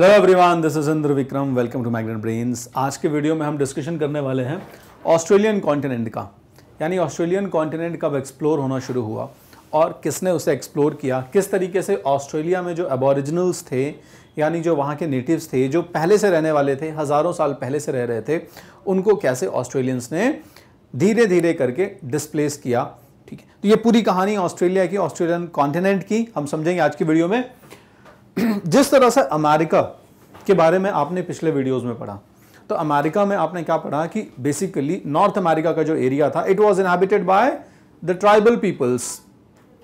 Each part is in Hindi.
hello everyone this is Indra Vikram welcome to Magnet Brains आज के वीडियो में हम डिस्कशन करने वाले हैं ऑस्ट्रेलियन कॉन्टिनेंट का यानी ऑस्ट्रेलियन कॉन्टिनेंट कब एक्सप्लोर होना शुरू हुआ और किसने उसे एक्सप्लोर किया किस तरीके से ऑस्ट्रेलिया में जो एबोरिजिनल्स थे यानी जो वहाँ के नेटिव्स थे जो पहले से रहने वाले थे हज़ारों साल पहले से रह रहे थे उनको कैसे ऑस्ट्रेलियंस ने धीरे धीरे करके डिस्प्लेस किया ठीक है तो ये पूरी कहानी ऑस्ट्रेलिया की ऑस्ट्रेलियन कॉन्टिनेंट की हम समझेंगे आज की वीडियो में जिस तरह से अमेरिका के बारे में आपने पिछले वीडियोस में पढ़ा तो अमेरिका में आपने क्या पढ़ा कि बेसिकली नॉर्थ अमेरिका का जो एरिया था it was inhabited by the tribal peoples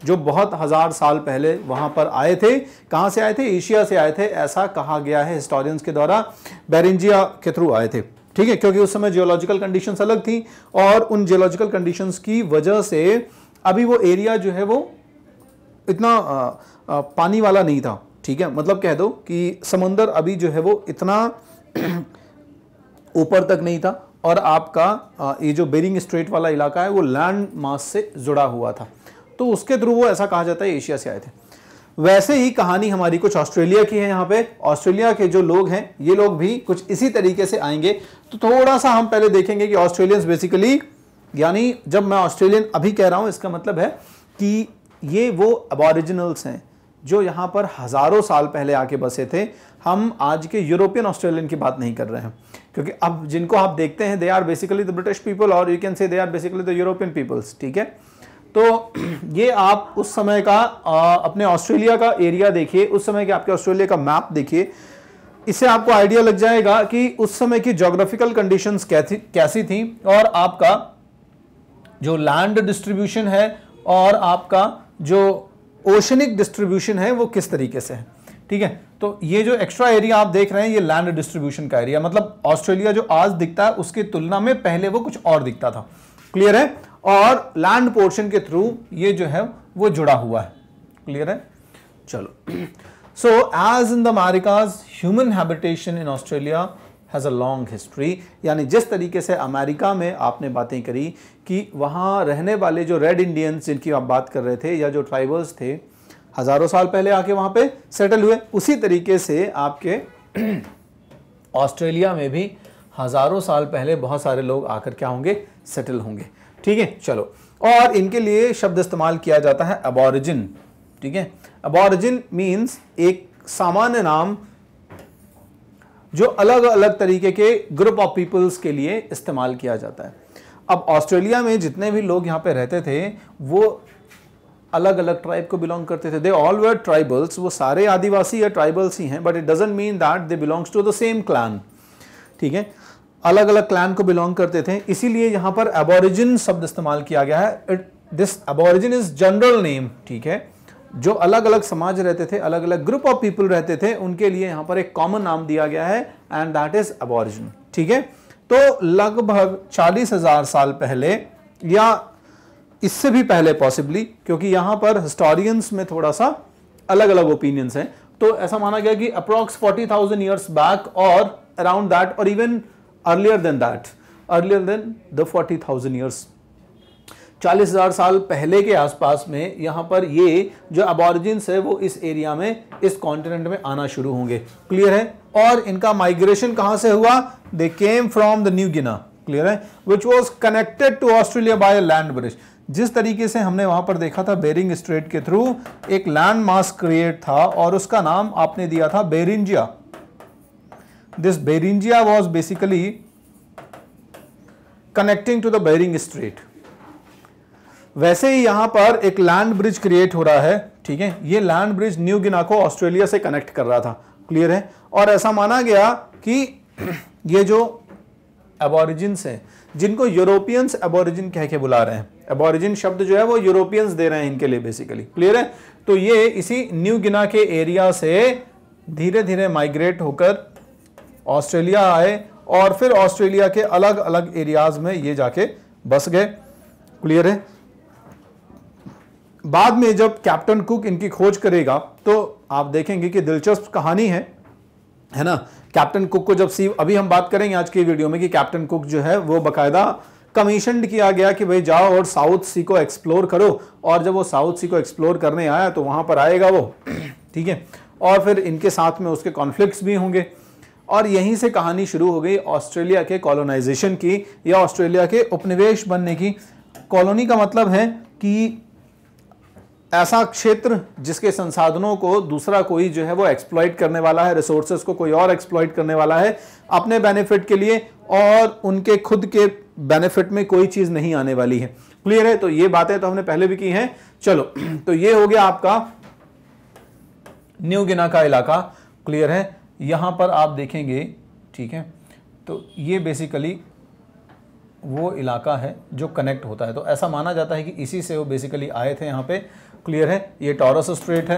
जो बहुत हज़ार साल पहले वहाँ पर आए थे कहाँ से आए थे एशिया से आए थे ऐसा कहा गया है हिस्टोरियंस के द्वारा बैरेंजिया के थ्रू आए थे ठीक है क्योंकि उस समय जियोलॉजिकल कंडीशंस अलग थी और उन जियोलॉजिकल कंडीशंस की वजह से अभी वो एरिया जो है वो इतना पानी वाला नहीं था ठीक है मतलब कह दो कि समंदर अभी जो है वो इतना ऊपर तक नहीं था और आपका ये जो बेरिंग स्ट्रेट वाला इलाका है वो लैंड मास से जुड़ा हुआ था तो उसके थ्रू वो ऐसा कहा जाता है एशिया से आए थे वैसे ही कहानी हमारी कुछ ऑस्ट्रेलिया की है यहाँ पे ऑस्ट्रेलिया के जो लोग हैं ये लोग भी कुछ इसी तरीके से आएंगे तो थोड़ा सा हम पहले देखेंगे कि ऑस्ट्रेलियंस बेसिकली यानी जब मैं ऑस्ट्रेलियन अभी कह रहा हूँ इसका मतलब है कि ये वो अबॉरिजिनल्स हैं जो यहाँ पर हज़ारों साल पहले आके बसे थे हम आज के यूरोपियन ऑस्ट्रेलियन की बात नहीं कर रहे हैं क्योंकि अब जिनको आप देखते हैं they are basically the British people और you can say they are basically the European peoples ठीक है तो ये आप उस समय का अपने ऑस्ट्रेलिया का एरिया देखिए उस समय के आपके ऑस्ट्रेलिया का मैप देखिए इससे आपको आइडिया लग जाएगा कि उस समय की जोग्राफिकल कंडीशन कैसी कैसी थी और आपका जो लैंड डिस्ट्रीब्यूशन है और आपका जो ओशनिक डिस्ट्रीब्यूशन है वो किस तरीके से है ठीक है तो ये जो एक्स्ट्रा एरिया आप देख रहे हैं ये लैंड डिस्ट्रीब्यूशन का एरिया मतलब ऑस्ट्रेलिया जो आज दिखता है उसकी तुलना में पहले वो कुछ और दिखता था क्लियर है और लैंड पोर्शन के थ्रू ये जो है वो जुड़ा हुआ है क्लियर है चलो so as in the Americas human habitation in Australia has a long history यानी जिस तरीके से अमेरिका में आपने बातें करी कि वहाँ रहने वाले जो रेड इंडियंस जिनकी आप बात कर रहे थे या जो ट्राइबल्स थे हज़ारों साल पहले आके वहाँ पे सेटल हुए उसी तरीके से आपके ऑस्ट्रेलिया में भी हज़ारों साल पहले बहुत सारे लोग आकर क्या होंगे सेटल होंगे ठीक है चलो और इनके लिए शब्द इस्तेमाल किया जाता है अबॉरिजिन ठीक है अबॉरिजिन मीन्स एक सामान्य नाम जो अलग अलग तरीके के ग्रुप ऑफ पीपल्स के लिए इस्तेमाल किया जाता है अब ऑस्ट्रेलिया में जितने भी लोग यहाँ पे रहते थे वो अलग अलग ट्राइब को बिलोंग करते थे दे ऑल वर ट्राइबल्स वो सारे आदिवासी या ट्राइबल्स ही हैं but it doesn't mean that they belongs to the same clan ठीक है अलग अलग क्लान को बिलोंग करते थे इसीलिए यहाँ पर एबोरिजिन शब्द इस्तेमाल किया गया है it this aborigine is general name ठीक है जो अलग अलग समाज रहते थे अलग अलग ग्रुप ऑफ पीपल रहते थे उनके लिए यहां पर एक कॉमन नाम दिया गया है एंड दैट इज अबॉरिजिन ठीक है तो लगभग चालीस हजार साल पहले या इससे भी पहले पॉसिबली क्योंकि यहां पर हिस्टोरियंस में थोड़ा सा अलग अलग ओपिनियंस हैं तो ऐसा माना गया कि approx forty thousand years back और अराउंड दैट और even earlier than that earlier than the forty thousand years चालीस हज़ार साल पहले के आसपास में यहाँ पर ये जो अबॉरिजिन है वो इस एरिया में इस कॉन्टिनेंट में आना शुरू होंगे क्लियर है और इनका माइग्रेशन कहाँ से हुआ they came from the New Guinea clear है which was connected to Australia by a land bridge जिस तरीके से हमने वहां पर देखा था बेरिंग स्ट्रेट के थ्रू एक लैंड मास क्रिएट था और उसका नाम आपने दिया था Beringia this Beringia was basically connecting to the Bering Strait वैसे ही यहां पर एक लैंड ब्रिज क्रिएट हो रहा है ठीक है ये लैंड ब्रिज न्यू गिना को ऑस्ट्रेलिया से कनेक्ट कर रहा था क्लियर है और ऐसा माना गया कि ये जो एबोरिजिन्स हैं जिनको यूरोपियंस एबोरिजिन कह के बुला रहे हैं एबोरिजिन शब्द जो है वो यूरोपियंस दे रहे हैं इनके लिए बेसिकली क्लियर है तो ये इसी न्यू गिना के एरिया से धीरे धीरे माइग्रेट होकर ऑस्ट्रेलिया आए और फिर ऑस्ट्रेलिया के अलग अलग एरियाज में ये जाके बस गए क्लियर है बाद में जब कैप्टन कुक इनकी खोज करेगा तो आप देखेंगे कि दिलचस्प कहानी है है ना कैप्टन कुक को जब सी अभी हम बात करेंगे आज की वीडियो में कि कैप्टन कुक जो है वो बकायदा कमीशन किया गया कि भाई जाओ और साउथ सी को एक्सप्लोर करो और जब वो साउथ सी को एक्सप्लोर करने आया तो वहां पर आएगा वो ठीक है और फिर इनके साथ में उसके कॉन्फ्लिक्ट्स भी होंगे और यहीं से कहानी शुरू हो गई ऑस्ट्रेलिया के कॉलोनाइजेशन की या ऑस्ट्रेलिया के उपनिवेश बनने की कॉलोनी का मतलब है कि ऐसा क्षेत्र जिसके संसाधनों को दूसरा कोई जो है वो एक्सप्लॉइट करने वाला है रिसोर्सेस को कोई और एक्सप्लॉइट करने वाला है अपने बेनिफिट के लिए और उनके खुद के बेनिफिट में कोई चीज़ नहीं आने वाली है क्लियर है तो ये बातें तो हमने पहले भी की हैं चलो तो ये हो गया आपका न्यू गिना का इलाका क्लियर है यहां पर आप देखेंगे ठीक है तो ये बेसिकली वो इलाका है जो कनेक्ट होता है तो ऐसा माना जाता है कि इसी से वो बेसिकली आए थे यहाँ पे क्लियर है ये टॉरस स्ट्रेट है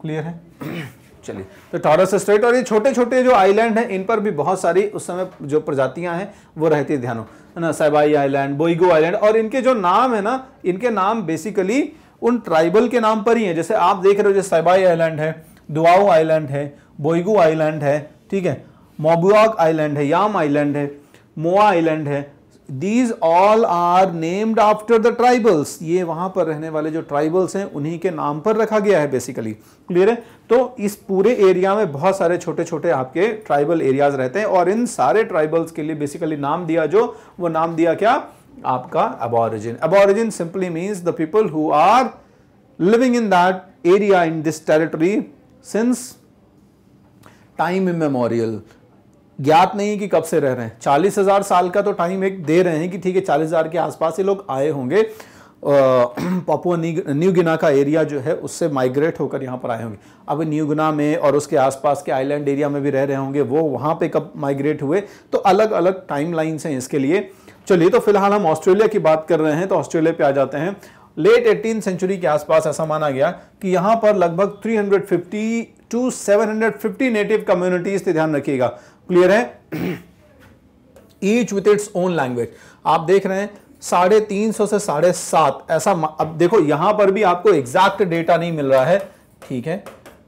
क्लियर है चलिए तो टॉरस स्ट्रेट और ये छोटे छोटे जो आइलैंड हैं इन पर भी बहुत सारी उस समय जो प्रजातियां हैं वो रहती है ध्यानो है ना सबाई आइलैंड बोईगो आइलैंड और इनके जो नाम है ना इनके नाम बेसिकली उन ट्राइबल के नाम पर ही है जैसे आप देख रहे हो जैसे साइबाई आइलैंड है दुआओ आइलैंड है बोईगो आइलैंड है ठीक है मोबुआक आइलैंड है याम आइलैंड है मोआ आइलैंड है these all are named after the tribals ये वहां पर रहने वाले जो ट्राइबल्स हैं उन्हीं के नाम पर रखा गया है बेसिकली क्लियर है तो इस पूरे एरिया में बहुत सारे छोटे छोटे आपके ट्राइबल एरियाज रहते हैं और इन सारे ट्राइबल्स के लिए बेसिकली नाम दिया जो वो नाम दिया क्या आपका aborigine aborigine simply means the people who are living in that area in this territory since time immemorial ज्ञात नहीं है कि कब से रह रहे हैं चालीस हजार साल का तो टाइम एक दे रहे हैं कि ठीक है चालीस हजार के आसपास ये लोग आए होंगे पापुआ न्यू गिना का एरिया जो है उससे माइग्रेट होकर यहाँ पर आए होंगे अब न्यू गिना में और उसके आसपास के आइलैंड एरिया में भी रह रहे होंगे वो वहाँ पे कब माइग्रेट हुए तो अलग अलग टाइम लाइन्स हैं इसके लिए चलिए तो फिलहाल हम ऑस्ट्रेलिया की बात कर रहे हैं तो ऑस्ट्रेलिया पे आ जाते हैं लेट एटीन सेंचुरी के आसपास ऐसा माना गया कि यहाँ पर लगभग थ्री टू 750 नेटिव कम्युनिटीज थे ध्यान रखिएगा क्लियर है each with its own language आप देख रहे हैं साढ़े तीन सौ से साढ़े सात ऐसा अब देखो यहां पर भी आपको एग्जैक्ट डेटा नहीं मिल रहा है ठीक है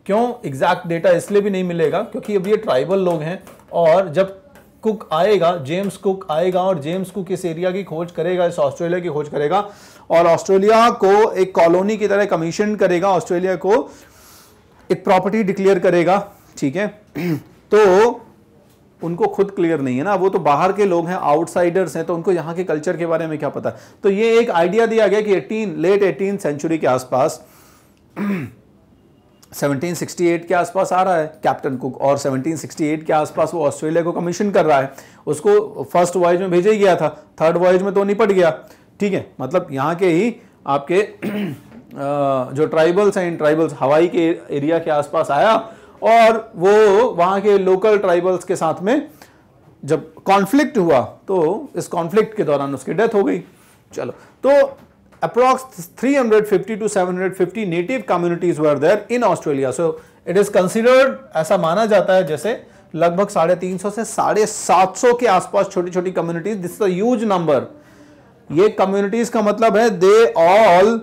क्यों एग्जैक्ट डेटा इसलिए भी नहीं मिलेगा क्योंकि अब ये ट्राइबल लोग हैं और जब कुक आएगा जेम्स कुक आएगा और जेम्स कुक इस एरिया की खोज करेगा इस ऑस्ट्रेलिया की खोज करेगा और ऑस्ट्रेलिया को एक कॉलोनी की तरह कमीशन करेगा ऑस्ट्रेलिया को एक प्रॉपर्टी डिक्लेयर करेगा ठीक है तो उनको खुद क्लियर नहीं है ना वो तो बाहर के लोग हैं आउटसाइडर्स हैं तो उनको यहाँ के कल्चर के बारे में क्या पता तो ये एक आइडिया दिया गया कि एटीन लेट एटीन सेंचुरी के आसपास 1768 के आसपास आ रहा है कैप्टन कुक और 1768 के आसपास वो ऑस्ट्रेलिया को कमीशन कर रहा है उसको फर्स्ट वॉयज में भेजा ही गया था थर्ड वॉयज में तो निपट गया ठीक है मतलब यहाँ के ही आपके जो ट्राइबल्स हैं इन ट्राइबल्स हवाई के एरिया के आसपास आया और वो वहाँ के लोकल ट्राइबल्स के साथ में जब कॉन्फ्लिक्ट हुआ तो इस कॉन्फ्लिक्ट के दौरान उसकी डेथ हो गई चलो तो approx 350 to 750 native communities were there in Australia so it is considered ऐसा माना जाता है जैसे लगभग साढ़े तीन सौ से साढ़े सात सौ के आसपास छोटी छोटी कम्युनिटीज दिस ह्यूज नंबर ये कम्युनिटीज का मतलब है they all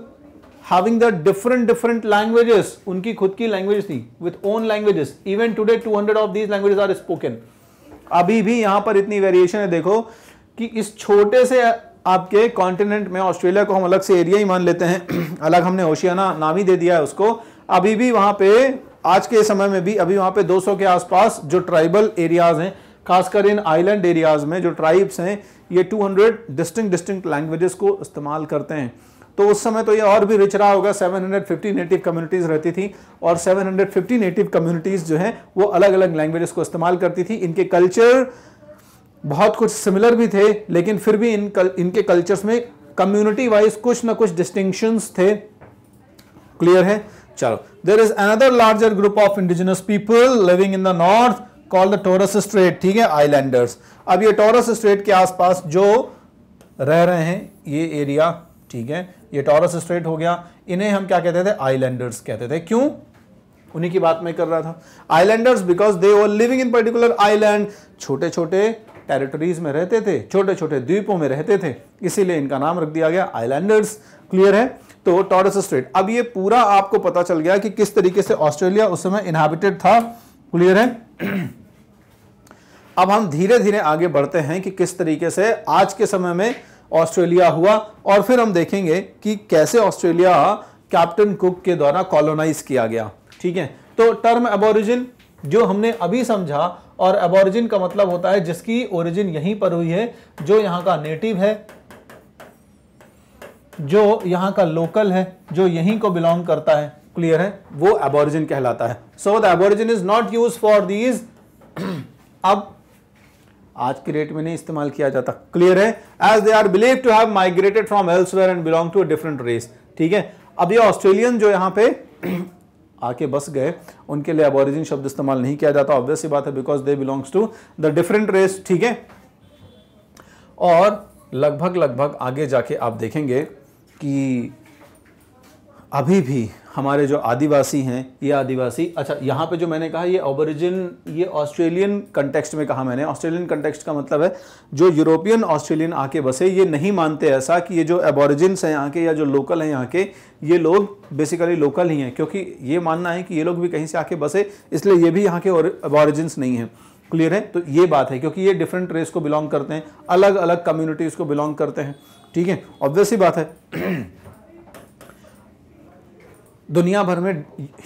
having the different different languages उनकी खुद की लैंग्वेज थी with with own languages even two hundred of these languages are spoken अभी भी यहाँ पर इतनी वेरिएशन है देखो कि इस छोटे से आपके कॉन्टिनेंट में ऑस्ट्रेलिया को हम अलग से एरिया ही मान लेते हैं अलग हमने ओशियाना नाम ही दे दिया है उसको अभी भी वहाँ पे आज के समय में भी अभी वहाँ पे 200 के आसपास जो ट्राइबल एरियाज हैं खासकर इन आइलैंड एरियाज में जो ट्राइब्स हैं ये 200 डिस्टिंक्ट डिस्टिंक्ट लैंग्वेजेस को इस्तेमाल करते हैं तो उस समय तो ये और भी रिच रहा होगा 750 नेटिव कम्युनिटीज़ रहती थी और 750 नेटिव कम्युनिटीज़ जो हैं वो अलग अलग लैंग्वेजेस को इस्तेमाल करती थी इनके कल्चर बहुत कुछ सिमिलर भी थे लेकिन फिर भी इन कल, इनके कल्चर्स में कम्युनिटी वाइज कुछ ना कुछ डिस्टिंक्शंस थे क्लियर है चलो there is another larger group of indigenous people living in the north call the Torres Strait ठीक है आईलैंडर्स अब ये टोरस स्ट्रेट के आसपास जो रह रहे हैं ये एरिया ठीक है ये टॉरस स्ट्रेट हो गया इन्हें हम क्या कहते थे आइलैंडर्स कहते थे क्यों उन्हीं की बात मैं कर रहा था islanders because they were living in particular island छोटे छोटे टेरिटरीज में रहते थे छोटे छोटे द्वीपों में रहते थे इसीलिए इनका नाम रख दिया गया आइलैंडर्स क्लियर है तो टॉरस स्ट्रेट अब ये पूरा आपको पता चल गया कि किस तरीके से ऑस्ट्रेलिया उस समय इनहेबिटेड था क्लियर है अब हम धीरे धीरे आगे बढ़ते हैं कि किस तरीके से आज के समय में ऑस्ट्रेलिया हुआ और फिर हम देखेंगे कि कैसे ऑस्ट्रेलिया कैप्टन कुक के द्वारा कॉलोनाइज किया गया ठीक है तो टर्म एबोरिजिन जो हमने अभी समझा और एबोरिजिन का मतलब होता है जिसकी ओरिजिन यहीं पर हुई है जो यहाँ का नेटिव है जो यहाँ का लोकल है जो यहीं को बिलोंग करता है क्लियर है वो एबोरिजिन कहलाता है so the aborigine is not use for these अब आज के डेट में नहीं इस्तेमाल किया जाता क्लियर है as they are believe to have migrated from elsewhere and belong to a different race ठीक है अब ये ऑस्ट्रेलियन जो यहाँ पे आके बस गए उनके लिए अबोरिजिन शब्द इस्तेमाल नहीं किया जाता ऑब्वियस बात है because they belongs to the different race ठीक है और लगभग लगभग आगे जाके आप देखेंगे कि अभी भी हमारे जो आदिवासी हैं ये आदिवासी अच्छा यहाँ पे जो मैंने कहा ये ओबरिजिन ये ऑस्ट्रेलियन कंटेक्स्ट में कहा मैंने ऑस्ट्रेलियन कंटेक्सट का मतलब है जो यूरोपियन ऑस्ट्रेलियन आके बसे ये नहीं मानते ऐसा कि ये जो एबॉरिजिन हैं यहाँ के या जो लोकल हैं यहाँ के ये लोग बेसिकली लोकल ही हैं क्योंकि ये मानना है कि ये लोग भी कहीं से आके बसे इसलिए ये भी यहाँ के एबोरिजिन्स नहीं हैं क्लियर है तो ये बात है क्योंकि ये डिफरेंट रेस को बिलोंग करते हैं अलग अलग कम्युनिटीज़ को बिलोंग करते हैं ठीक है ऑब्वियस ही बात है दुनिया भर में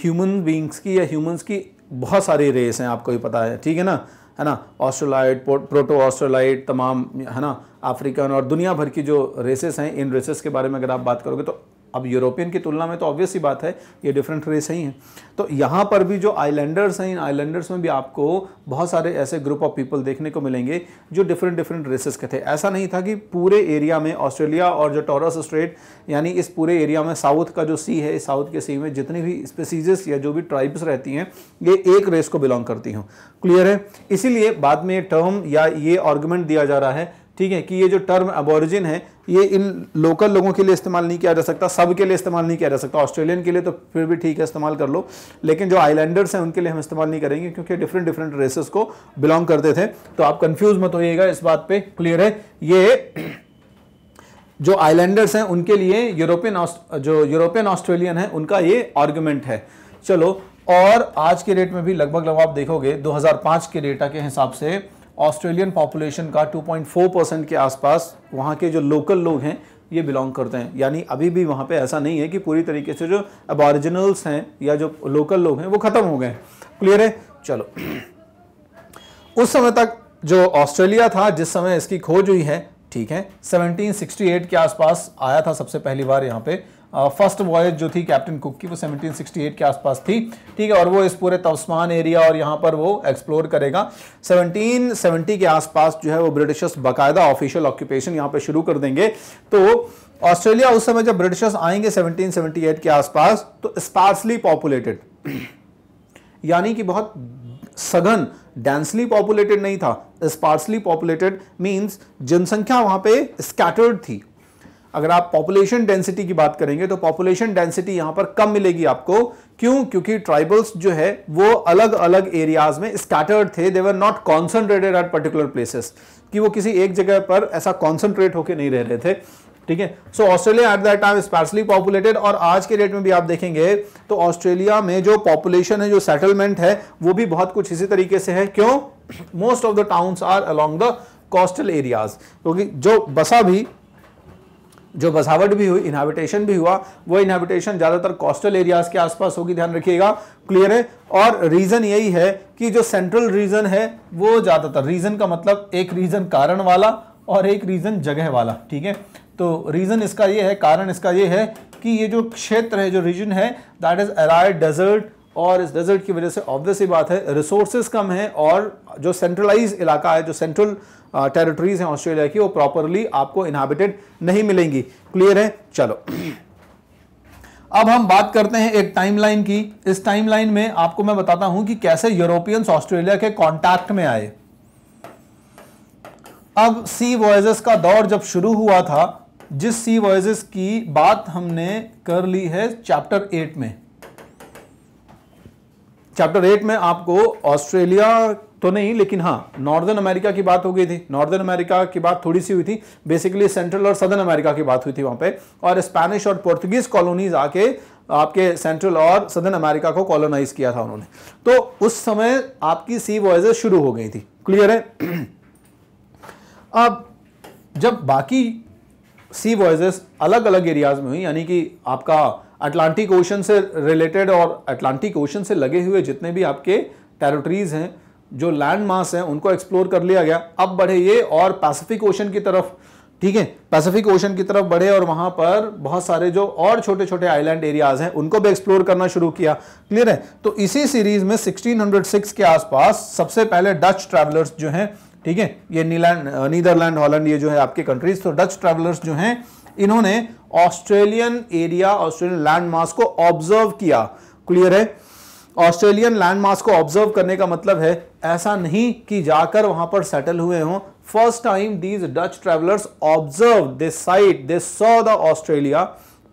ह्यूमन बींग्स की या ह्यूमंस की बहुत सारी रेस हैं आपको ही पता है ठीक है ना है ना ऑस्ट्रोलाइट प्रोटो ऑस्ट्रोलाइट तमाम है ना अफ्रीकन और दुनिया भर की जो रेसेस हैं इन रेसेस के बारे में अगर आप बात करोगे तो अब यूरोपियन की तुलना में तो ऑब्वियस ही बात है ये डिफरेंट रेस ही हैं तो यहाँ पर भी जो आइलैंडर्स हैं इन आइलैंडर्स में भी आपको बहुत सारे ऐसे ग्रुप ऑफ पीपल देखने को मिलेंगे जो डिफरेंट डिफरेंट रेसेस के थे ऐसा नहीं था कि पूरे एरिया में ऑस्ट्रेलिया और जो टॉरस स्ट्रेट यानी इस पूरे एरिया में साउथ का जो सी है इस साउथ के सी में जितनी भी स्पेसीजेस या जो भी ट्राइब्स रहती हैं ये एक रेस को बिलोंग करती हूँ क्लियर है इसीलिए बाद में ये टर्म या ये ऑर्गूमेंट दिया जा रहा है ठीक है कि ये जो टर्म अबोरिजिन है ये इन लोकल लोगों के लिए इस्तेमाल नहीं किया जा सकता सब के लिए इस्तेमाल नहीं किया जा सकता ऑस्ट्रेलियन के लिए तो फिर भी ठीक है इस्तेमाल कर लो लेकिन जो आइलैंडर्स हैं उनके लिए हम इस्तेमाल नहीं करेंगे क्योंकि डिफरेंट डिफरेंट रेसेस को बिलोंग करते थे तो आप कन्फ्यूज मत होइएगा इस बात पर क्लियर है ये जो आइलैंडर्स हैं उनके लिए यूरोपियन जो यूरोपियन ऑस्ट्रेलियन है उनका ये आर्ग्यूमेंट है चलो और आज के डेट में भी लगभग लगभग आप देखोगे 2005 के डेटा के हिसाब से ऑस्ट्रेलियन पॉपुलेशन का 2.4 परसेंट के आसपास वहाँ के जो लोकल लोग हैं ये बिलोंग करते हैं यानी अभी भी वहाँ पे ऐसा नहीं है कि पूरी तरीके से जो अब हैं या जो लोकल लोग हैं वो ख़त्म हो गए क्लियर है चलो उस समय तक जो ऑस्ट्रेलिया था जिस समय इसकी खोज हुई है ठीक है 1768 के आसपास आया था सबसे पहली बार यहाँ पे फर्स्ट uh, वॉयज जो थी कैप्टन कुक की वो 1768 के आसपास थी ठीक है और वो इस पूरे तस्मान एरिया और यहाँ पर वो एक्सप्लोर करेगा 1770 के आसपास जो है वो ब्रिटिशर्स बाकायदा ऑफिशियल ऑक्यूपेशन यहाँ पर शुरू कर देंगे तो ऑस्ट्रेलिया उस समय जब ब्रिटिशर्स आएंगे 1778 के आसपास तो स्पार्सली पॉपुलेटेड यानी कि बहुत सघन डेंसली पॉपुलेटेड नहीं था स्पार्सली पॉपुलेटेड मीन्स जनसंख्या वहां पे स्कैटर्ड थी अगर आप पॉपुलेशन डेंसिटी की बात करेंगे तो पॉपुलेशन डेंसिटी यहां पर कम मिलेगी आपको क्यों क्योंकि ट्राइबल्स जो है वो अलग अलग एरियाज में स्कैटर्ड थे they were not concentrated at particular places कि वो किसी एक जगह पर ऐसा कॉन्सेंट्रेट होकर नहीं रह रहे थे ठीक है so Australia at that time sparsely populated और आज के डेट में भी आप देखेंगे तो ऑस्ट्रेलिया में जो पॉपुलेशन है जो सेटलमेंट है वो भी बहुत कुछ इसी तरीके से है क्यों most of the towns are along the coastal areas क्योंकि जो बसा भी जो बसावट भी हुई इन्हाबिटेशन भी हुआ वो इन्हाबिटेशन ज़्यादातर कोस्टल एरियाज के आसपास होगी ध्यान रखिएगा क्लियर है और रीज़न यही है कि जो सेंट्रल रीज़न है वो ज़्यादातर रीज़न का मतलब एक रीज़न कारण वाला और एक रीज़न जगह वाला ठीक है तो रीज़न इसका ये है कारण इसका ये है कि ये जो क्षेत्र है जो रीजन है दैट इज़ अराय डेजर्ट और इस डेजर्ट की वजह से ऑब्वियसली बात है रिसोर्सेज कम हैं और जो सेंट्रलाइज इलाका है जो सेंट्रल टेरिटरीज uh, हैं ऑस्ट्रेलिया की वो प्रॉपरली आपको इनहाबिटेड नहीं मिलेंगी क्लियर है चलो अब हम बात करते हैं एक टाइमलाइन की इस टाइमलाइन में आपको मैं बताता हूं कि कैसे यूरोपियंस ऑस्ट्रेलिया के कांटेक्ट में आए अब सी वॉयजेस का दौर जब शुरू हुआ था जिस सी वॉयजेस की बात हमने कर ली है चैप्टर एट में चैप्टर एट में आपको ऑस्ट्रेलिया तो नहीं लेकिन हाँ नॉर्दर्न अमेरिका की बात हो गई थी नॉर्दर्न अमेरिका की बात थोड़ी सी हुई थी बेसिकली सेंट्रल और सदर्न अमेरिका की बात हुई थी वहां पे और स्पेनिश और पोर्तुगीज कॉलोनीज आके आपके सेंट्रल और सदर्न अमेरिका को कॉलोनाइज किया था उन्होंने तो उस समय आपकी सी वॉयजेस शुरू हो गई थी क्लियर है अब जब बाकी सी वॉयजेस अलग अलग एरियाज में हुई यानी कि आपका अटलांटिक ओशन से रिलेटेड और अटलांटिक ओशन से लगे हुए जितने भी आपके टेरिटरीज हैं जो लैंड मास हैं उनको एक्सप्लोर कर लिया गया अब बढ़े ये और पैसिफिक ओशन की तरफ ठीक है पैसिफिक ओशन की तरफ बढ़े और वहां पर बहुत सारे जो और छोटे छोटे आइलैंड एरियाज हैं उनको भी एक्सप्लोर करना शुरू किया क्लियर है तो इसी सीरीज में 1606 के आसपास सबसे पहले डच ट्रैवलर्स जो हैं ठीक है ये नीलैंड नीदरलैंड हॉलैंड ये जो है आपके कंट्रीज तो डच ट्रैवलर्स जो हैं इन्होंने Australian area Australian land mass को ऑब्जर्व किया क्लियर है ऑस्ट्रेलियन लैंड मास को ऑब्जर्व करने का मतलब है ऐसा नहीं कि जाकर वहां पर सेटल हुए हों first time these Dutch travellers observe this sight they saw the Australia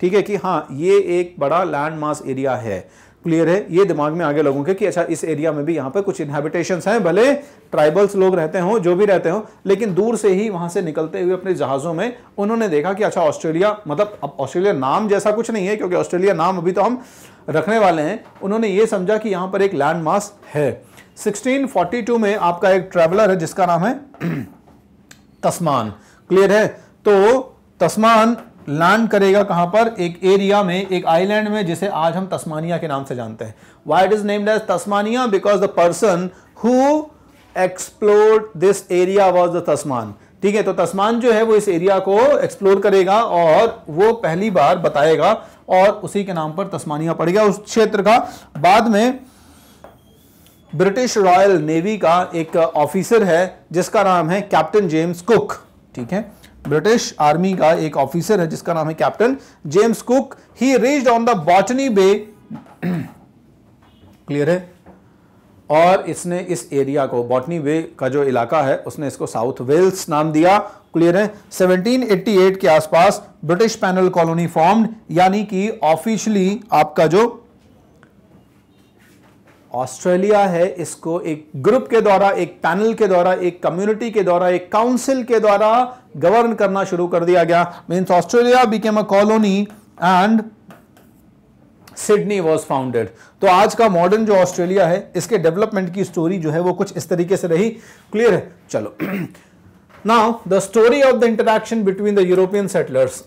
ठीक है कि हाँ ये एक बड़ा लैंड मास एरिया है क्लियर है ये दिमाग में आगे लोगों के कि अच्छा इस एरिया में भी यहाँ पर कुछ इनहेबिटेशन हैं भले ट्राइबल्स लोग रहते हों जो भी रहते हों लेकिन दूर से ही वहाँ से निकलते हुए अपने जहाज़ों में उन्होंने देखा कि अच्छा ऑस्ट्रेलिया मतलब अब ऑस्ट्रेलिया नाम जैसा कुछ नहीं है क्योंकि ऑस्ट्रेलिया नाम अभी तो हम रखने वाले हैं उन्होंने ये समझा कि यहाँ पर एक लैंड मास है 1642 में आपका एक ट्रैवलर है जिसका नाम है तस्मान क्लियर है तो तस्मान लैंड करेगा कहां पर एक एरिया में एक आइलैंड में जिसे आज हम तस्मानिया के नाम से जानते हैं why it is named as Tasmania because the person who explore this area was the Tasman ठीक है तो तस्मान जो है वो इस एरिया को एक्सप्लोर करेगा और वो पहली बार बताएगा और उसी के नाम पर तस्मानिया पड़ गया उस क्षेत्र का बाद में ब्रिटिश रॉयल नेवी का एक ऑफिसर है जिसका नाम है कैप्टन जेम्स कुक ठीक है ब्रिटिश आर्मी का एक ऑफिसर है जिसका नाम है कैप्टन जेम्स कुक ही reaches on the Botany Bay clear है और इसने इस एरिया को बॉटनी वे का जो इलाका है उसने इसको साउथ वेल्स नाम दिया क्लियर है 1788 के आसपास ब्रिटिश पैनल कॉलोनी फॉर्म्ड यानी कि ऑफिशियली आपका जो ऑस्ट्रेलिया है इसको एक ग्रुप के द्वारा एक पैनल के द्वारा एक कम्युनिटी के द्वारा एक काउंसिल के द्वारा गवर्न करना शुरू कर दिया गया means Australia became a colony and Sydney was founded तो आज का मॉडर्न जो ऑस्ट्रेलिया है इसके डेवलपमेंट की स्टोरी जो है वो कुछ इस तरीके से रही क्लियर है चलो now the story of the interaction between the European settlers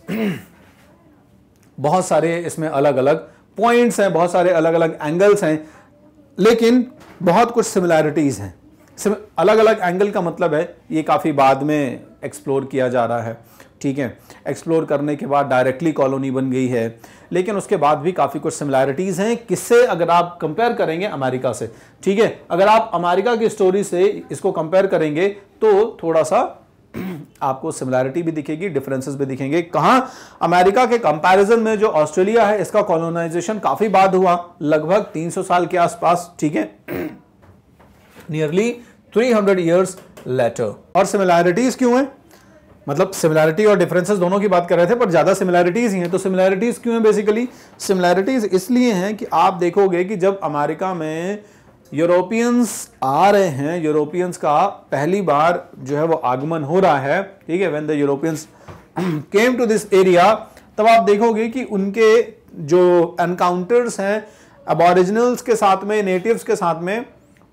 बहुत सारे इसमें अलग अलग पॉइंट्स हैं बहुत सारे अलग अलग एंगल्स हैं लेकिन बहुत कुछ सिमिलैरिटीज़ हैं अलग अलग एंगल का मतलब है ये काफ़ी बाद में एक्सप्लोर किया जा रहा है ठीक है एक्सप्लोर करने के बाद डायरेक्टली कॉलोनी बन गई है लेकिन उसके बाद भी काफ़ी कुछ सिमिलैरिटीज़ हैं किससे अगर आप कंपेयर करेंगे अमेरिका से ठीक है अगर आप अमेरिका की स्टोरी से इसको कंपेयर करेंगे तो थोड़ा सा आपको सिमिलैरिटी भी दिखेगी डिफरेंसेस भी दिखेंगे कहां अमेरिका के कंपैरिजन में जो ऑस्ट्रेलिया है इसका कॉलोनाइजेशन काफ़ी बाद हुआ लगभग 300 साल के आसपास ठीक है नियरली 300 हंड्रेड ईयर्स लेटर और सिमिलैरिटीज़ क्यों है मतलब सिमिलैरिटी और डिफरेंसेस दोनों की बात कर रहे थे पर ज़्यादा सिमिलैरिटीज़ ही हैं तो सिमिलैरिटीज़ क्यों है बेसिकली सिमिलैरिटीज़ इसलिए हैं कि आप देखोगे कि जब अमेरिका में यूरोपियंस आ रहे हैं यूरोपियंस का पहली बार जो है वो आगमन हो रहा है ठीक है when the Europeans came to this area तब आप देखोगे कि उनके जो एनकाउंटर्स हैं अबॉरिजिनल्स के साथ में नेटिव्स के साथ में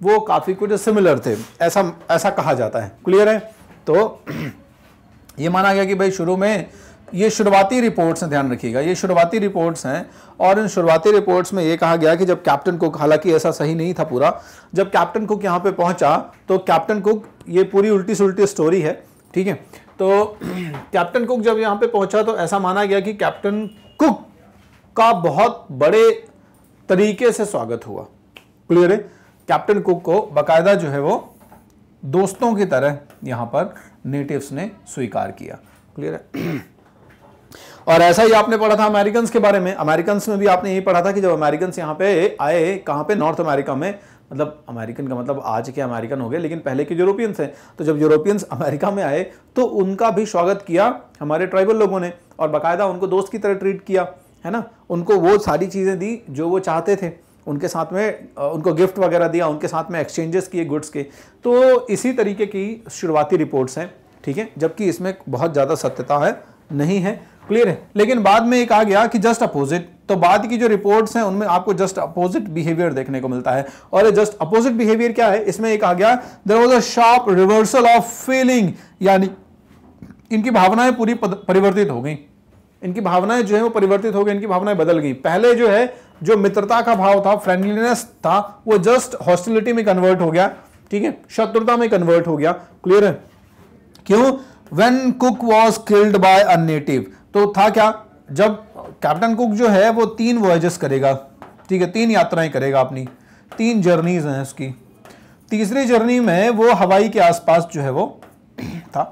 वो काफ़ी कुछ सिमिलर थे ऐसा ऐसा कहा जाता है क्लियर है तो ये माना गया कि भाई शुरू में ये शुरुआती रिपोर्ट्स हैं ध्यान रखिएगा ये शुरुआती रिपोर्ट्स हैं और इन शुरुआती रिपोर्ट्स में ये कहा गया कि जब कैप्टन कुक हालांकि ऐसा सही नहीं था पूरा जब कैप्टन कुक यहाँ पे पहुंचा तो कैप्टन कुक ये पूरी उल्टी सुलटी स्टोरी है ठीक है तो कैप्टन कुक जब यहाँ पे पहुंचा तो ऐसा माना गया कि कैप्टन कुक का बहुत बड़े तरीके से स्वागत हुआ क्लियर है कैप्टन कुक को बाकायदा जो है वो दोस्तों की तरह यहाँ पर नेटिव्स ने स्वीकार किया क्लियर है और ऐसा ही आपने पढ़ा था अमेरिकन के बारे में अमेरिकन में भी आपने यही पढ़ा था कि जब अमेरिकन यहाँ पे आए कहाँ पे नॉर्थ अमेरिका में मतलब अमेरिकन का मतलब आज के अमेरिकन हो गए लेकिन पहले के यूरोपियंस हैं तो जब यूरोपियंस अमेरिका में आए तो उनका भी स्वागत किया हमारे ट्राइबल लोगों ने और बाकायदा उनको दोस्त की तरह ट्रीट किया है ना उनको वो सारी चीज़ें दी जो वो चाहते थे उनके साथ में उनको गिफ्ट वगैरह दिया उनके साथ में एक्सचेंजेस किए गुड्स के तो इसी तरीके की शुरुआती रिपोर्ट्स हैं ठीक है जबकि इसमें बहुत ज़्यादा सत्यता है नहीं है क्लियर है लेकिन बाद में एक आ गया कि जस्ट अपोजिट तो बाद की जो रिपोर्ट्स हैं उनमें आपको जस्ट अपोजिट बिहेवियर देखने को मिलता है और ये जस्ट अपोजिट बिहेवियर क्या है इसमें एक आ गया there was a sharp reversal of feeling यानी इनकी भावनाएं पूरी परिवर्तित हो गई इनकी भावनाएं जो है वो परिवर्तित हो गई इनकी भावनाएं बदल गई पहले जो है जो मित्रता का भाव था फ्रेंडलीनेस था वो जस्ट हॉस्टिलिटी में कन्वर्ट हो गया ठीक है शत्रुता में कन्वर्ट हो गया क्लियर है क्यों when Cook was killed by a native तो था क्या जब कैप्टन कुक जो है वो तीन वॉयजेस करेगा ठीक है तीन यात्राएं करेगा अपनी तीन जर्नीज हैं उसकी तीसरी जर्नी में वो हवाई के आसपास जो है वो था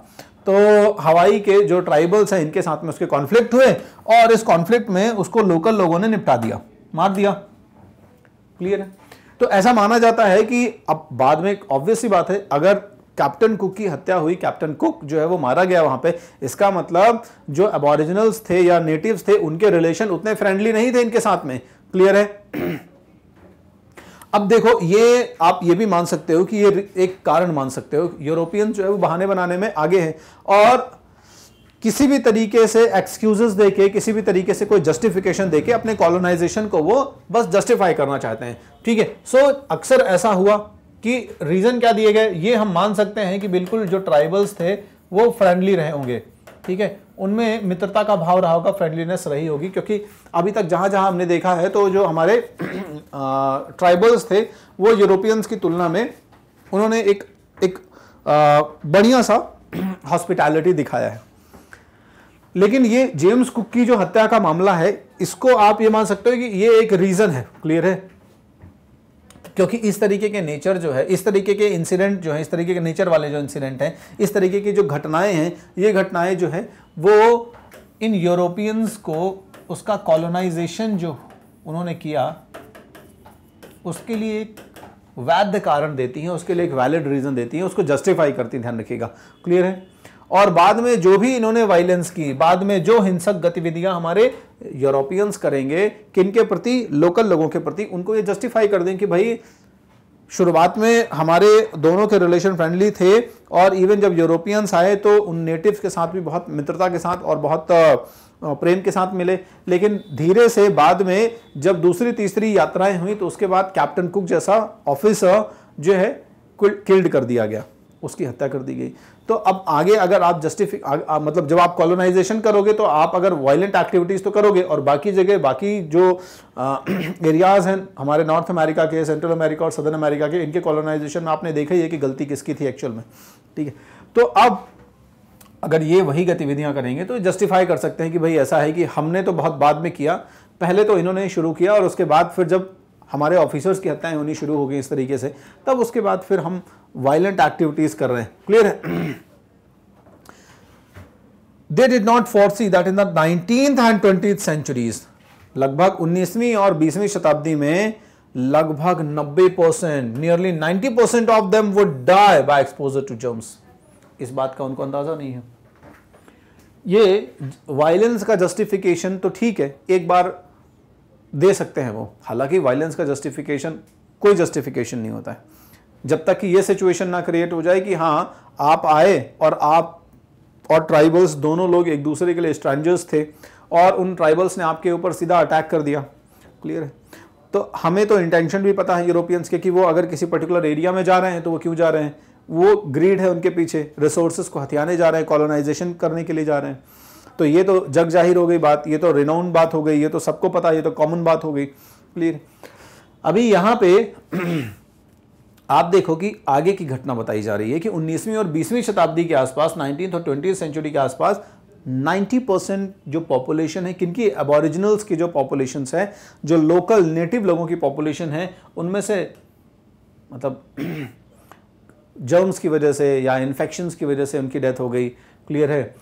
तो हवाई के जो ट्राइबल्स हैं इनके साथ में उसके कॉन्फ्लिक्ट हुए और इस कॉन्फ्लिक्ट में उसको लोकल लोगों ने निपटा दिया मार दिया क्लियर है तो ऐसा माना जाता है कि अब बाद में ऑब्वियस सी बात है अगर कैप्टन कुक की हत्या हुई कैप्टन कुक जो है वो मारा गया वहां पे इसका मतलब जो अबॉरिजिनल्स थे या नेटिव्स थे उनके रिलेशन उतने फ्रेंडली नहीं थे इनके साथ में क्लियर है अब देखो ये आप ये भी मान सकते हो कि ये एक कारण मान सकते हो यूरोपियन जो है वो बहाने बनाने में आगे हैं और किसी भी तरीके से एक्सक्यूजेस देके किसी भी तरीके से कोई जस्टिफिकेशन देके अपने कॉलोनाइजेशन को वो बस जस्टिफाई करना चाहते हैं ठीक है सो अक्सर ऐसा हुआ कि रीज़न क्या दिए गए ये हम मान सकते हैं कि बिल्कुल जो ट्राइबल्स थे वो फ्रेंडली रहे होंगे ठीक है उनमें मित्रता का भाव रहा होगा फ्रेंडलीनेस रही होगी क्योंकि अभी तक जहां जहाँ हमने देखा है तो जो हमारे ट्राइबल्स थे वो यूरोपियंस की तुलना में उन्होंने एक एक बढ़िया सा हॉस्पिटैलिटी दिखाया है लेकिन ये जेम्स कुक की जो हत्या का मामला है इसको आप ये मान सकते हो कि ये एक रीज़न है क्लियर है क्योंकि इस तरीके के नेचर जो है इस तरीके के इंसिडेंट जो है इस तरीके के नेचर वाले जो इंसिडेंट हैं इस तरीके की जो घटनाएं हैं ये घटनाएं जो है वो इन यूरोपियंस को उसका कॉलोनाइजेशन जो उन्होंने किया उसके लिए एक वैध कारण देती हैं उसके लिए एक वैलिड रीज़न देती हैं उसको जस्टिफाई करती ध्यान रखिएगा क्लियर है और बाद में जो भी इन्होंने वायलेंस की बाद में जो हिंसक गतिविधियां हमारे यूरोपियंस करेंगे किन के प्रति लोकल लोगों के प्रति उनको ये जस्टिफाई कर दें कि भाई शुरुआत में हमारे दोनों के रिलेशन फ्रेंडली थे और इवन जब यूरोपियंस आए तो उन नेटिव्स के साथ भी बहुत मित्रता के साथ और बहुत प्रेम के साथ मिले लेकिन धीरे से बाद में जब दूसरी तीसरी यात्राएं हुई तो उसके बाद कैप्टन कुक जैसा ऑफिसर जो है किल्ड कर दिया गया उसकी हत्या कर दी गई तो अब आगे अगर आप जस्टिफिक मतलब जब आप कॉलोनाइजेशन करोगे तो आप अगर वायलेंट एक्टिविटीज़ तो करोगे और बाकी जगह बाकी जो एरियाज़ हैं हमारे नॉर्थ अमेरिका के सेंट्रल अमेरिका और सदर्न अमेरिका के इनके कॉलोनाइजेशन में आपने देखा ही है कि गलती किसकी थी एक्चुअल में ठीक है तो अब अगर ये वही गतिविधियां करेंगे तो जस्टिफाई कर सकते हैं कि भाई ऐसा है कि हमने तो बहुत बाद में किया पहले तो इन्होंने शुरू किया और उसके बाद फिर जब हमारे ऑफिसर्स की हत्याएं होनी शुरू हो गई इस तरीके से तब उसके बाद फिर हम वायलेंट एक्टिविटीज कर रहे हैं क्लियर है they did not see that in the nineteen and twenty centuries लगभग 19वीं और 20वीं शताब्दी में लगभग 90 percent nearly 90 percent of them would die by exposure to germs इस बात का उनको अंदाजा नहीं है ये वायलेंस का जस्टिफिकेशन तो ठीक है एक बार दे सकते हैं वो हालांकि वायलेंस का जस्टिफिकेशन कोई जस्टिफिकेशन नहीं होता है जब तक कि ये सिचुएशन ना क्रिएट हो जाए कि हाँ आप आए और आप और ट्राइबल्स दोनों लोग एक दूसरे के लिए स्ट्रेंजर्स थे और उन ट्राइबल्स ने आपके ऊपर सीधा अटैक कर दिया क्लियर है तो हमें तो इंटेंशन भी पता है यूरोपियंस के कि वो अगर किसी पर्टिकुलर एरिया में जा रहे हैं तो वो क्यों जा रहे हैं वो ग्रीड है उनके पीछे रिसोर्सेज को हथियाने जा रहे हैं कॉलोनाइजेशन करने के लिए जा रहे हैं तो ये तो जग जाहिर हो गई बात ये तो रिनाउंड बात हो गई ये तो सबको पता ये तो कॉमन बात हो गई क्लियर अभी यहाँ पे आप देखो कि आगे की घटना बताई जा रही है कि 19वीं और 20वीं शताब्दी के आसपास नाइनटीन और ट्वेंटी सेंचुरी के आसपास 90 परसेंट जो पॉपुलेशन है किनकी एबोरिजिनल्स की जो पॉपुलेशन है जो लोकल नेटिव लोगों की पॉपुलेशन है उनमें से मतलब जर्म्स की वजह से या इन्फेक्शंस की वजह से उनकी डेथ हो गई क्लियर है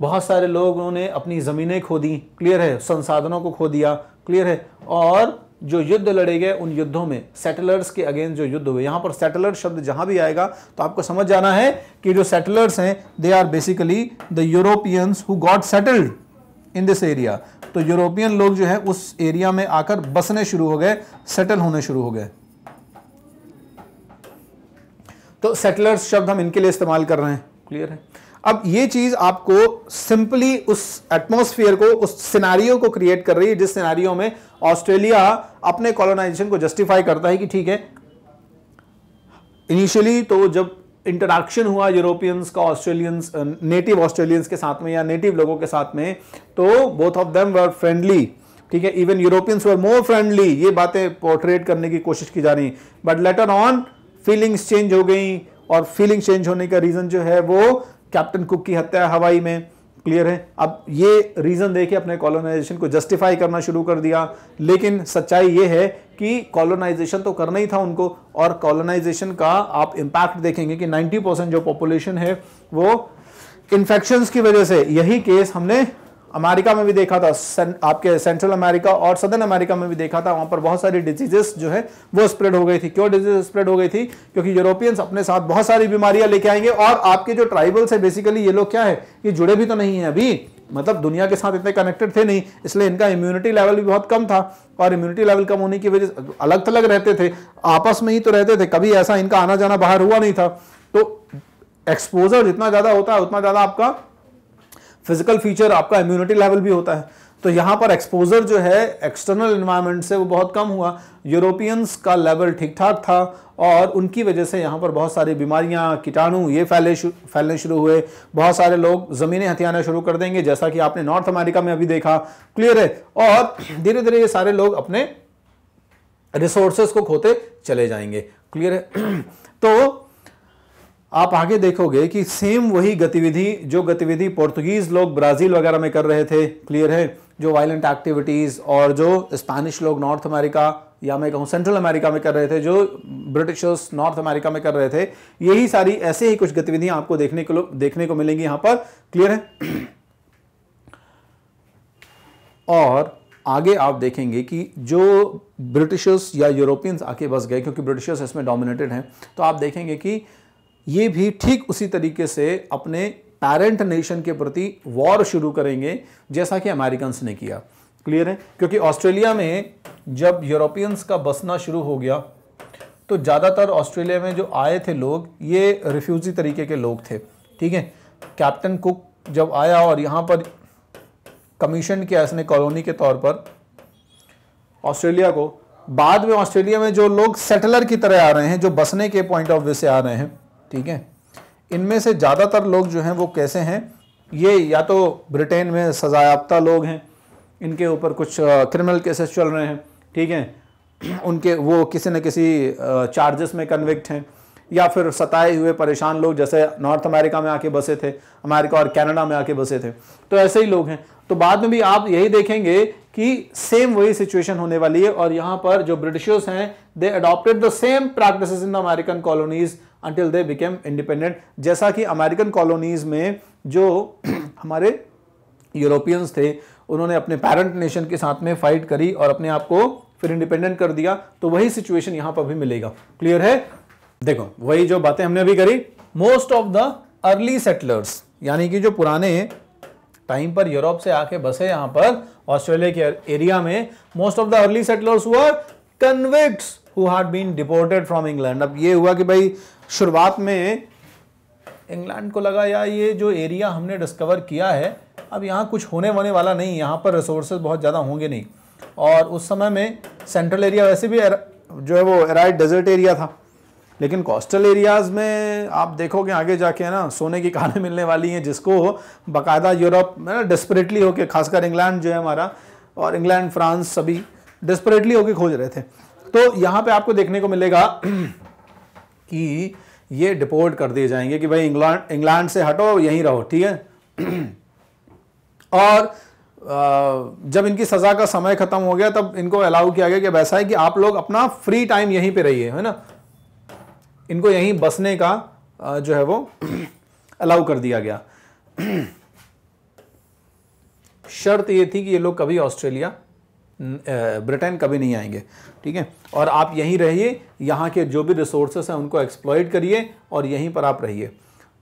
बहुत सारे लोग उन्होंने अपनी ज़मीनें खो दी क्लियर है संसाधनों को खो दिया क्लियर है और जो युद्ध लड़े गए उन युद्धों में सेटलर्स के अगेंस्ट जो युद्ध हुए यहां पर सेटलर शब्द जहां भी आएगा तो आपको समझ जाना है कि जो सेटलर्स हैं they are basically the Europeans who got settled in this area तो यूरोपियन लोग जो है उस एरिया में आकर बसने शुरू हो गए सेटल होने शुरू हो गए तो सेटलर्स शब्द हम इनके लिए इस्तेमाल कर रहे हैं क्लियर है अब ये चीज आपको सिंपली उस एटमोस्फियर को उस सिनारियो को क्रिएट कर रही है जिस सिनारियो में ऑस्ट्रेलिया अपने कॉलोनाइजेशन को जस्टिफाई करता है कि ठीक है इनिशियली तो जब इंटरक्शन हुआ यूरोपियंस का ऑस्ट्रेलियंस नेटिव ऑस्ट्रेलियंस के साथ में या नेटिव लोगों के साथ में तो both of them were friendly ठीक है even Europeans were more friendly ये बातें पोर्ट्रेट करने की कोशिश की जा रही but later on feelings change हो गई और फीलिंग चेंज होने का रीज़न जो है वो कैप्टन कुक की हत्या हवाई में क्लियर है अब ये रीज़न देखे अपने कॉलोनाइजेशन को जस्टिफाई करना शुरू कर दिया लेकिन सच्चाई ये है कि कॉलोनाइजेशन तो करना ही था उनको और कॉलोनाइजेशन का आप इम्पैक्ट देखेंगे कि 90 परसेंट जो पॉपुलेशन है वो इन्फेक्शन की वजह से यही केस हमने अमेरिका में भी देखा था आपके सेंट्रल अमेरिका और सदर्न अमेरिका में भी देखा था वहां पर बहुत सारी डिजीजेस जो है वो स्प्रेड हो गई थी क्यों डिजीज स्प्रेड हो गई थी क्योंकि यूरोपियंस अपने साथ बहुत सारी बीमारियां लेके आएंगे और आपके जो ट्राइबल्स है बेसिकली ये लोग क्या है ये जुड़े भी तो नहीं है अभी मतलब दुनिया के साथ इतने कनेक्टेड थे नहीं इसलिए इनका इम्यूनिटी लेवल भी बहुत कम था और इम्यूनिटी लेवल कम होने की वजह से अलग थलग रहते थे आपस में ही तो रहते थे कभी ऐसा इनका आना जाना बाहर हुआ नहीं था तो एक्सपोजर जितना ज़्यादा होता है उतना ज़्यादा आपका फिजिकल फीचर आपका इम्यूनिटी लेवल भी होता है तो यहाँ पर एक्सपोजर जो है एक्सटर्नल इन्वायरमेंट से वो बहुत कम हुआ यूरोपियंस का लेवल ठीक ठाक था और उनकी वजह से यहाँ पर बहुत सारी बीमारियाँ कीटाणु ये फैले शु, फैलने शुरू हुए बहुत सारे लोग ज़मीनें हथियाना शुरू कर देंगे जैसा कि आपने नॉर्थ अमेरिका में अभी देखा क्लियर है और धीरे धीरे ये सारे लोग अपने रिसोर्सेस को खोते चले जाएंगे क्लियर है तो आप आगे देखोगे कि सेम वही गतिविधि जो गतिविधि पोर्तुगीज लोग ब्राज़ील वगैरह में कर रहे थे क्लियर है जो वायलेंट एक्टिविटीज़ और जो स्पेनिश लोग नॉर्थ अमेरिका या मैं कहूँ सेंट्रल अमेरिका में कर रहे थे जो ब्रिटिशर्स नॉर्थ अमेरिका में कर रहे थे यही सारी ऐसे ही कुछ गतिविधियां आपको देखने को देखने को मिलेंगी यहां पर क्लियर है और आगे आप देखेंगे कि जो ब्रिटिशर्स या यूरोपियंस आके बस गए क्योंकि ब्रिटिशर्स इसमें डोमिनेटेड हैं तो आप देखेंगे कि ये भी ठीक उसी तरीके से अपने पेरेंट नेशन के प्रति वॉर शुरू करेंगे जैसा कि अमेरिकन ने किया क्लियर है क्योंकि ऑस्ट्रेलिया में जब यूरोपियंस का बसना शुरू हो गया तो ज़्यादातर ऑस्ट्रेलिया में जो आए थे लोग ये रिफ्यूजी तरीके के लोग थे ठीक है कैप्टन कुक जब आया और यहाँ पर कमीशन किया इसने कॉलोनी के तौर पर ऑस्ट्रेलिया को बाद में ऑस्ट्रेलिया में जो लोग सेटलर की तरह आ रहे हैं जो बसने के पॉइंट ऑफ व्यू से आ रहे हैं ठीक है इनमें से ज़्यादातर लोग जो हैं वो कैसे हैं ये या तो ब्रिटेन में सजायाफ्ता लोग हैं इनके ऊपर कुछ क्रिमिनल केसेस चल रहे हैं ठीक है उनके वो किसी न किसी चार्जेस में कन्विक्ट हैं या फिर सताए हुए परेशान लोग जैसे नॉर्थ अमेरिका में आके बसे थे अमेरिका और कनाडा में आके बसे थे तो ऐसे ही लोग हैं तो बाद में भी आप यही देखेंगे कि सेम वही सिचुएशन होने वाली है और यहाँ पर जो ब्रिटिशर्स हैं they adopted the same practice in the American colonies until they became independent जैसा कि अमेरिकन कॉलोनीज में जो हमारे यूरोपियंस थे उन्होंने अपने पेरेंट नेशन के साथ में फाइट करी और अपने आप को फिर इंडिपेंडेंट कर दिया तो वही सिचुएशन यहां पर भी मिलेगा क्लियर है देखो वही जो बातें हमने अभी करी most of the early settlers यानी कि जो पुराने टाइम पर यूरोप से आके बसे यहां पर ऑस्ट्रेलिया के एरिया में most of the early settlers हुआ convicts who had been deported from England अब ये हुआ कि भाई शुरुआत में इंग्लैंड को लगा यार ये जो एरिया हमने डिस्कवर किया है अब यहाँ कुछ होने वाने वाला नहीं यहाँ पर रिसोर्स बहुत ज़्यादा होंगे नहीं और उस समय में सेंट्रल एरिया वैसे भी एर, जो है वो एराइड डेजर्ट एरिया था लेकिन कोस्टल एरियाज़ में आप देखोगे आगे जाके है ना सोने की कहानी मिलने वाली हैं जिसको बाकायदा यूरोप है ना डिस्परेटली होके खासकर इंग्लैंड जो है हमारा और इंग्लैंड फ्रांस सभी डिस्परेटली होके खोज रहे थे तो यहाँ पे आपको देखने को मिलेगा कि ये डिपोर्ट कर दिए जाएंगे कि भाई इंग्लैंड इंग्लैंड से हटो यहीं रहो ठीक है और जब इनकी सज़ा का समय ख़त्म हो गया तब इनको अलाउ किया गया कि वैसा है कि आप लोग अपना फ्री टाइम यहीं पे रहिए है ना इनको यहीं बसने का जो है वो अलाउ कर दिया गया शर्त ये थी कि ये लोग कभी ऑस्ट्रेलिया ब्रिटेन कभी नहीं आएंगे ठीक है और आप यहीं रहिए यहाँ के जो भी रिसोर्सेस हैं उनको एक्सप्लॉयट करिए और यहीं पर आप रहिए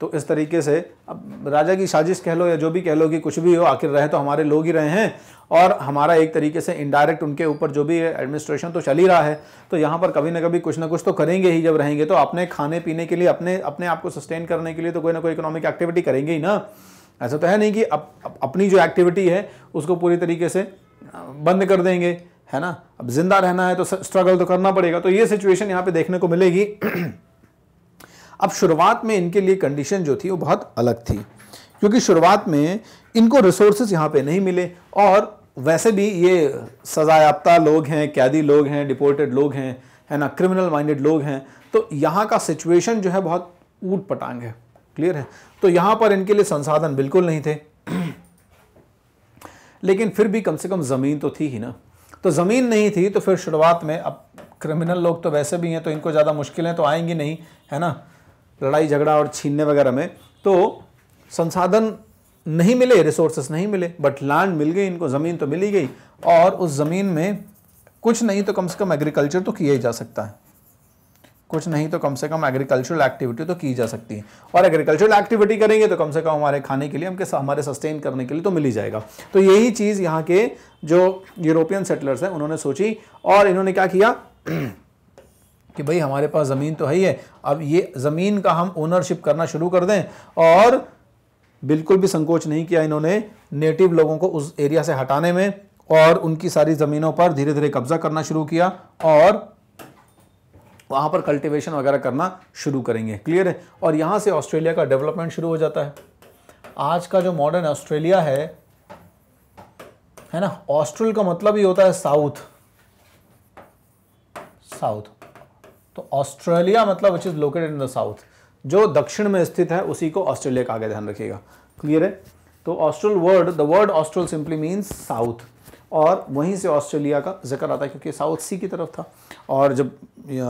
तो इस तरीके से अब राजा की साजिश कह लो या जो भी कह लो कि कुछ भी हो आखिर रहे तो हमारे लोग ही रहे हैं और हमारा एक तरीके से इनडायरेक्ट उनके ऊपर जो भी एडमिनिस्ट्रेशन तो चल ही रहा है तो यहाँ पर कभी ना कभी कुछ ना कुछ तो करेंगे ही जब रहेंगे तो अपने खाने पीने के लिए अपने अपने आप को सस्टेन करने के लिए तो कोई ना कोई इकोनॉमिक एक्टिविटी करेंगे ही ना ऐसा तो है नहीं कि अप, अप, अपनी जो एक्टिविटी है उसको पूरी तरीके से बंद कर देंगे है ना अब जिंदा रहना है तो स्ट्रगल तो करना पड़ेगा तो ये सिचुएशन यहाँ पे देखने को मिलेगी अब शुरुआत में इनके लिए कंडीशन जो थी वो बहुत अलग थी क्योंकि शुरुआत में इनको रिसोर्सेज यहाँ पे नहीं मिले और वैसे भी ये सजायाफ्ता लोग हैं कैदी लोग हैं डिपोर्टेड लोग हैं है ना क्रिमिनल माइंडेड लोग हैं तो यहाँ का सिचुएशन जो है बहुत ऊट पटांग है क्लियर है तो यहाँ पर इनके लिए संसाधन बिल्कुल नहीं थे लेकिन फिर भी कम से कम ज़मीन तो थी ही ना तो ज़मीन नहीं थी तो फिर शुरुआत में अब क्रिमिनल लोग तो वैसे भी हैं तो इनको ज़्यादा मुश्किलें तो आएंगी नहीं है ना लड़ाई झगड़ा और छीनने वगैरह में तो संसाधन नहीं मिले रिसोर्सेस नहीं मिले बट लैंड मिल गई इनको ज़मीन तो मिली गई और उस ज़मीन में कुछ नहीं तो कम से कम एग्रीकल्चर तो किया ही जा सकता है कुछ नहीं तो कम से कम एग्रीकल्चरल एक्टिविटी तो की जा सकती है और एग्रीकल्चरल एक्टिविटी करेंगे तो कम से कम हमारे खाने के लिए हमके हमारे सस्टेन करने के लिए तो मिल ही जाएगा तो यही चीज़ यहाँ के जो यूरोपियन सेटलर्स हैं उन्होंने सोची और इन्होंने क्या किया कि भाई हमारे पास ज़मीन तो है ही है अब ये ज़मीन का हम ओनरशिप करना शुरू कर दें और बिल्कुल भी संकोच नहीं किया इन्होंने नेटिव लोगों को उस एरिया से हटाने में और उनकी सारी ज़मीनों पर धीरे धीरे कब्ज़ा करना शुरू किया और वहाँ पर कल्टिवेशन वगैरह करना शुरू करेंगे क्लियर है और यहाँ से ऑस्ट्रेलिया का डेवलपमेंट शुरू हो जाता है आज का जो मॉडर्न ऑस्ट्रेलिया है है ना ऑस्ट्रल का मतलब ही होता है साउथ साउथ तो ऑस्ट्रेलिया मतलब which is located in the south जो दक्षिण में स्थित है उसी को ऑस्ट्रेलिया का आगे ध्यान रखिएगा क्लियर है तो austral word the word austral simply means south और वहीं से ऑस्ट्रेलिया का जिक्र आता है क्योंकि साउथ सी की तरफ था और जब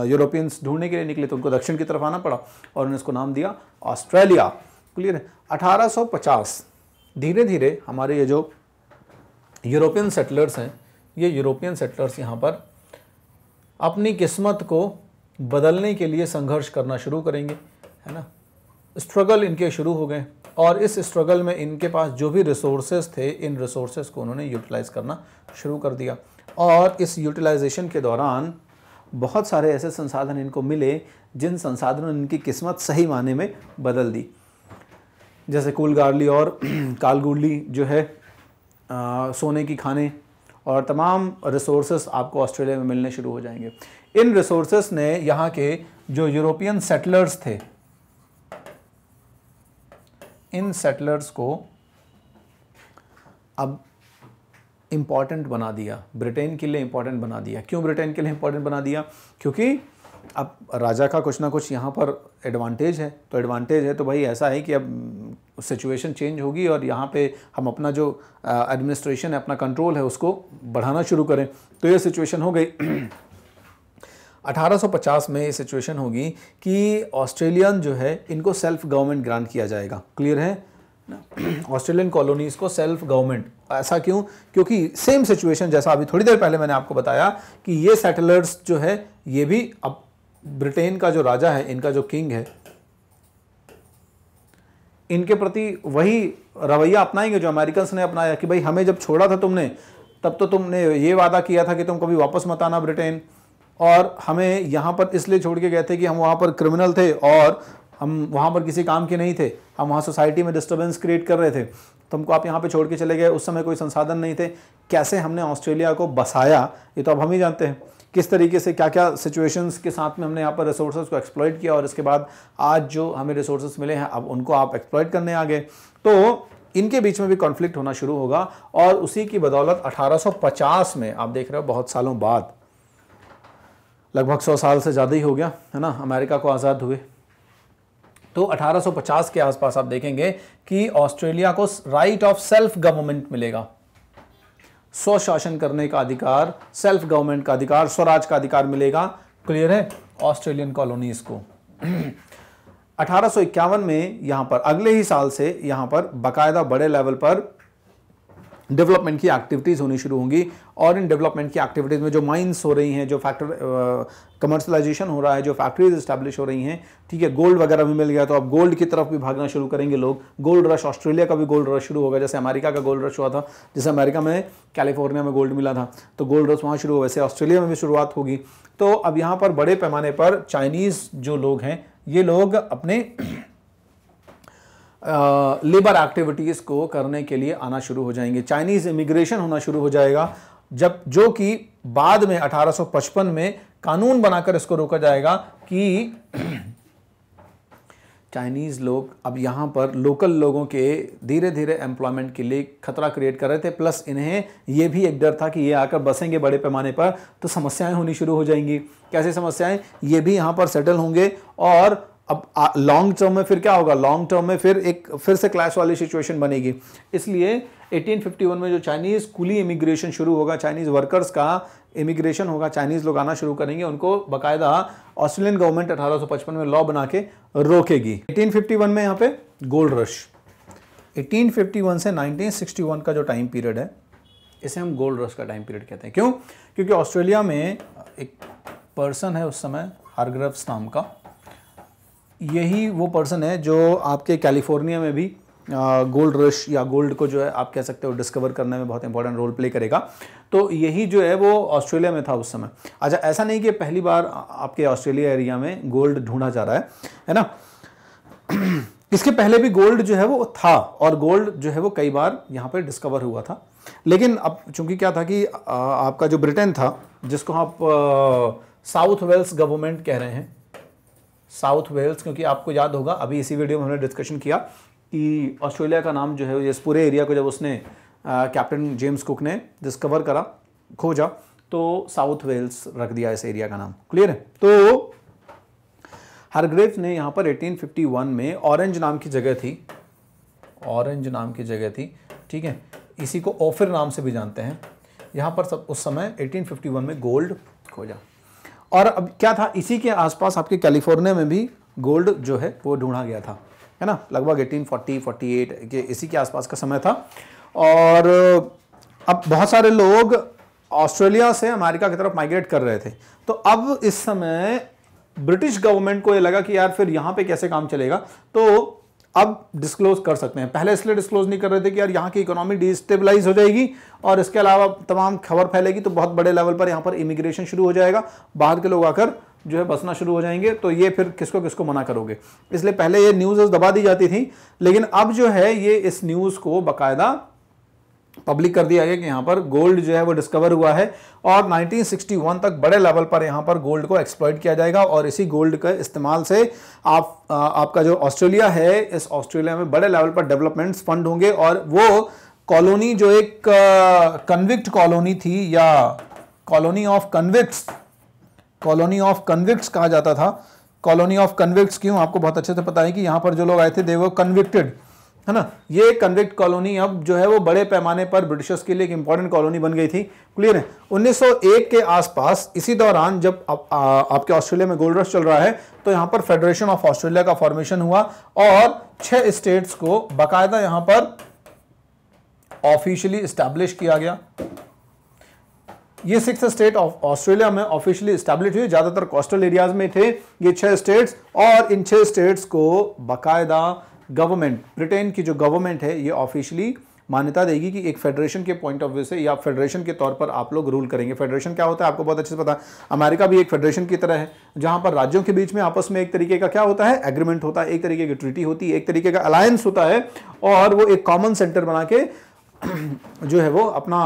यूरोपियंस ढूंढने के लिए निकले तो उनको दक्षिण की तरफ आना पड़ा और उन्होंने इसको नाम दिया ऑस्ट्रेलिया क्लियर है अठारह धीरे धीरे हमारे ये जो यूरोपियन सेटलर्स हैं ये यूरोपियन सेटलर्स यहाँ पर अपनी किस्मत को बदलने के लिए संघर्ष करना शुरू करेंगे है ना स्ट्रगल इनके शुरू हो गए और इस स्ट्रगल में इनके पास जो भी रिसोर्सेज थे इन रिसोर्सेज को उन्होंने यूटिलाइज़ करना शुरू कर दिया और इस यूटिलाइजेशन के दौरान बहुत सारे ऐसे संसाधन इनको मिले जिन संसाधनों ने इनकी किस्मत सही माने में बदल दी जैसे कुल गार्ली और कालगुडली जो है आ, सोने की खाने और तमाम रिसोर्स आपको ऑस्ट्रेलिया में मिलने शुरू हो जाएंगे इन रिसोर्स ने यहाँ के जो यूरोपियन सेटलर्स थे इन सेटलर्स को अब इम्पॉर्टेंट बना दिया ब्रिटेन के लिए इम्पॉर्टेंट बना दिया क्यों ब्रिटेन के लिए इम्पॉर्टेंट बना दिया क्योंकि अब राजा का कुछ ना कुछ यहाँ पर एडवांटेज है तो एडवांटेज है तो भाई ऐसा है कि अब सिचुएशन चेंज होगी और यहाँ पे हम अपना जो एडमिनिस्ट्रेशन uh, है अपना कंट्रोल है उसको बढ़ाना शुरू करें तो ये सिचुएशन हो गई 1850 में ये सिचुएशन होगी कि ऑस्ट्रेलियन जो है इनको सेल्फ गवर्नमेंट ग्रांट किया जाएगा क्लियर है ऑस्ट्रेलियन कॉलोनीज को सेल्फ गवर्नमेंट ऐसा क्यों क्योंकि सेम सिचुएशन जैसा अभी थोड़ी देर पहले मैंने आपको बताया कि ये सेटलर्स जो है ये भी अब ब्रिटेन का जो राजा है इनका जो किंग है इनके प्रति वही रवैया अपनाएंगे जो अमेरिकन ने अपनाया कि भाई हमें जब छोड़ा था तुमने तब तो तुमने ये वादा किया था कि तुम कभी वापस मत आना ब्रिटेन और हमें यहाँ पर इसलिए छोड़ के गए थे कि हम वहाँ पर क्रिमिनल थे और हम वहाँ पर किसी काम के नहीं थे हम वहाँ सोसाइटी में डिस्टर्बेंस क्रिएट कर रहे थे तो हमको आप यहाँ पे छोड़ के चले गए उस समय कोई संसाधन नहीं थे कैसे हमने ऑस्ट्रेलिया को बसाया ये तो अब हम ही जानते हैं किस तरीके से क्या क्या सिचुएशंस के साथ में हमने यहाँ पर रिसोर्सेज को एक्सप्लॉयट किया और इसके बाद आज जो हमें रिसोर्सेज मिले हैं अब उनको आप एक्सप्लॉयट करने आ गए तो इनके बीच में भी कॉन्फ्लिक्ट होना शुरू होगा और उसी की बदौलत 1850 में आप देख रहे हो बहुत सालों बाद लगभग सौ साल से ज़्यादा ही हो गया है ना अमेरिका को आज़ाद हुए तो 1850 के आसपास आप देखेंगे कि ऑस्ट्रेलिया को राइट ऑफ सेल्फ गवर्नमेंट मिलेगा स्वशासन करने का अधिकार सेल्फ गवर्नमेंट का अधिकार स्वराज का अधिकार मिलेगा क्लियर है ऑस्ट्रेलियन कॉलोनीज को 1851 में यहां पर अगले ही साल से यहां पर बकायदा बड़े लेवल पर डेवलपमेंट की एक्टिविटीज़ होनी शुरू होंगी और इन डेवलपमेंट की एक्टिविटीज़ में जो माइंस हो रही हैं जो फैक्टर कमर्शलाइजेशन हो रहा है जो फैक्ट्रीज इस्टेब्लिश हो रही हैं ठीक है गोल्ड वगैरह भी मिल गया तो अब गोल्ड की तरफ भी भागना शुरू करेंगे लोग गोल्ड रश ऑस्ट्रेलिया का भी गोल्ड रश शुरू होगा जैसे अमेरिका का गोल्ड रश हुआ था जैसे अमेरिका में कैलिफोर्निया में गोल्ड मिला था तो गोल्ड रश वहाँ शुरू हुआ वैसे ऑस्ट्रेलिया में भी शुरुआत होगी तो अब यहाँ पर बड़े पैमाने पर चाइनीज़ जो लोग हैं ये लोग अपने लेबर एक्टिविटीज़ को करने के लिए आना शुरू हो जाएंगे चाइनीज़ इमिग्रेशन होना शुरू हो जाएगा जब जो कि बाद में 1855 में कानून बनाकर इसको रोका जाएगा कि चाइनीज़ लोग अब यहाँ पर लोकल लोगों के धीरे धीरे एम्प्लॉयमेंट के लिए खतरा क्रिएट कर रहे थे प्लस इन्हें ये भी एक डर था कि ये आकर बसेंगे बड़े पैमाने पर तो समस्याएं होनी शुरू हो जाएंगी कैसे समस्याएं ये भी यहाँ पर सेटल होंगे और अब लॉन्ग टर्म में फिर क्या होगा लॉन्ग टर्म में फिर एक फिर से क्लैश वाली सिचुएशन बनेगी इसलिए 1851 में जो चाइनीज़ कुली इमिग्रेशन शुरू होगा चाइनीज़ वर्कर्स का इमिग्रेशन होगा चाइनीज़ लोग आना शुरू करेंगे उनको बाकायदा ऑस्ट्रेलियन गवर्नमेंट 1855 में लॉ बना के रोकेगी 1851 में यहाँ पे गोल्ड रश 1851 से 1961 का जो टाइम पीरियड है इसे हम गोल्ड रश का टाइम पीरियड कहते हैं क्यों क्योंकि ऑस्ट्रेलिया में एक पर्सन है उस समय हरग्रव्स नाम का यही वो पर्सन है जो आपके कैलिफोर्निया में भी गोल्ड रश या गोल्ड को जो है आप कह सकते हो डिस्कवर करने में बहुत इंपॉर्टेंट रोल प्ले करेगा तो यही जो है वो ऑस्ट्रेलिया में था उस समय अच्छा ऐसा नहीं कि पहली बार आपके ऑस्ट्रेलिया एरिया में गोल्ड ढूंढा जा रहा है है ना इसके पहले भी गोल्ड जो है वो था और गोल्ड जो है वो कई बार यहाँ पर डिस्कवर हुआ था लेकिन अब चूंकि क्या था कि आपका जो ब्रिटेन था जिसको आप साउथ वेल्स गवर्नमेंट कह रहे हैं साउथ वेल्स क्योंकि आपको याद होगा अभी इसी वीडियो में हमने डिस्कशन किया कि ऑस्ट्रेलिया का नाम जो है इस पूरे एरिया को जब उसने कैप्टन जेम्स कुक ने डिस्कवर करा खोजा तो साउथ वेल्स रख दिया इस एरिया का नाम क्लियर है तो हरग्रेव ने यहाँ पर 1851 में ऑरेंज नाम की जगह थी ऑरेंज नाम की जगह थी ठीक है इसी को ओफिर नाम से भी जानते हैं यहाँ पर सब उस समय 1851 में गोल्ड खोजा और अब क्या था इसी के आसपास आपके कैलिफोर्निया में भी गोल्ड जो है वो ढूंढा गया था है ना लगभग 1840 48 के इसी के आसपास का समय था और अब बहुत सारे लोग ऑस्ट्रेलिया से अमेरिका की तरफ माइग्रेट कर रहे थे तो अब इस समय ब्रिटिश गवर्नमेंट को ये लगा कि यार फिर यहाँ पे कैसे काम चलेगा तो अब डिस्क्लोज कर सकते हैं पहले इसलिए डिस्क्लोज नहीं कर रहे थे कि यार यहाँ की इकोनॉमी डिस्टेबलाइज हो जाएगी और इसके अलावा तमाम खबर फैलेगी तो बहुत बड़े लेवल पर यहाँ पर इमिग्रेशन शुरू हो जाएगा बाहर के लोग आकर जो है बसना शुरू हो जाएंगे तो ये फिर किसको किसको मना करोगे इसलिए पहले ये न्यूज़ दबा दी जाती थी लेकिन अब जो है ये इस न्यूज़ को बाकायदा पब्लिक कर दिया गया कि यहाँ पर गोल्ड जो है वो डिस्कवर हुआ है और 1961 तक बड़े लेवल पर यहाँ पर गोल्ड को एक्सप्लॉयट किया जाएगा और इसी गोल्ड के इस्तेमाल से आप आ, आपका जो ऑस्ट्रेलिया है इस ऑस्ट्रेलिया में बड़े लेवल पर डेवलपमेंट्स फंड होंगे और वो कॉलोनी जो एक कन्विक्ट कॉलोनी थी या colony of convict colony of convict कहा जाता था कॉलोनी ऑफ कन्विक्ट क्यों आपको बहुत अच्छे से पता है कि यहाँ पर जो लोग आए थे दे वो कन्विक्टेड है ना ये कन्विक्ट कॉलोनी अब जो है वो बड़े पैमाने पर ब्रिटिशर्स के लिए एक इंपॉर्टेंट कॉलोनी बन गई थी क्लियर है 1901 के आसपास इसी दौरान जब आप, आ, आपके ऑस्ट्रेलिया में गोल्ड रश चल रहा है तो यहां पर फेडरेशन ऑफ ऑस्ट्रेलिया का फॉर्मेशन हुआ और छह स्टेट्स को बाकायदा यहां पर ऑफिशियली स्टैब्लिश किया गया ये सिक्स स्टेट ऑफ ऑस्ट्रेलिया में ऑफिशियली स्टैब्लिश हुए ज्यादातर कोस्टल एरियाज में थे ये छह स्टेट्स और इन छह स्टेट्स को बाकायदा गवर्नमेंट ब्रिटेन की जो गवर्नमेंट है ये ऑफिशियली मान्यता देगी कि एक फेडरेशन के पॉइंट ऑफ व्यू से या फेडरेशन के तौर पर आप लोग रूल करेंगे फेडरेशन क्या होता है आपको बहुत अच्छे से पता है अमेरिका भी एक फेडरेशन की तरह है जहां पर राज्यों के बीच में आपस में एक तरीके का क्या होता है एग्रीमेंट होता है एक तरीके की ट्रीटी होती है एक तरीके का अलायंस होता है और वो एक कॉमन सेंटर बना के जो है वो अपना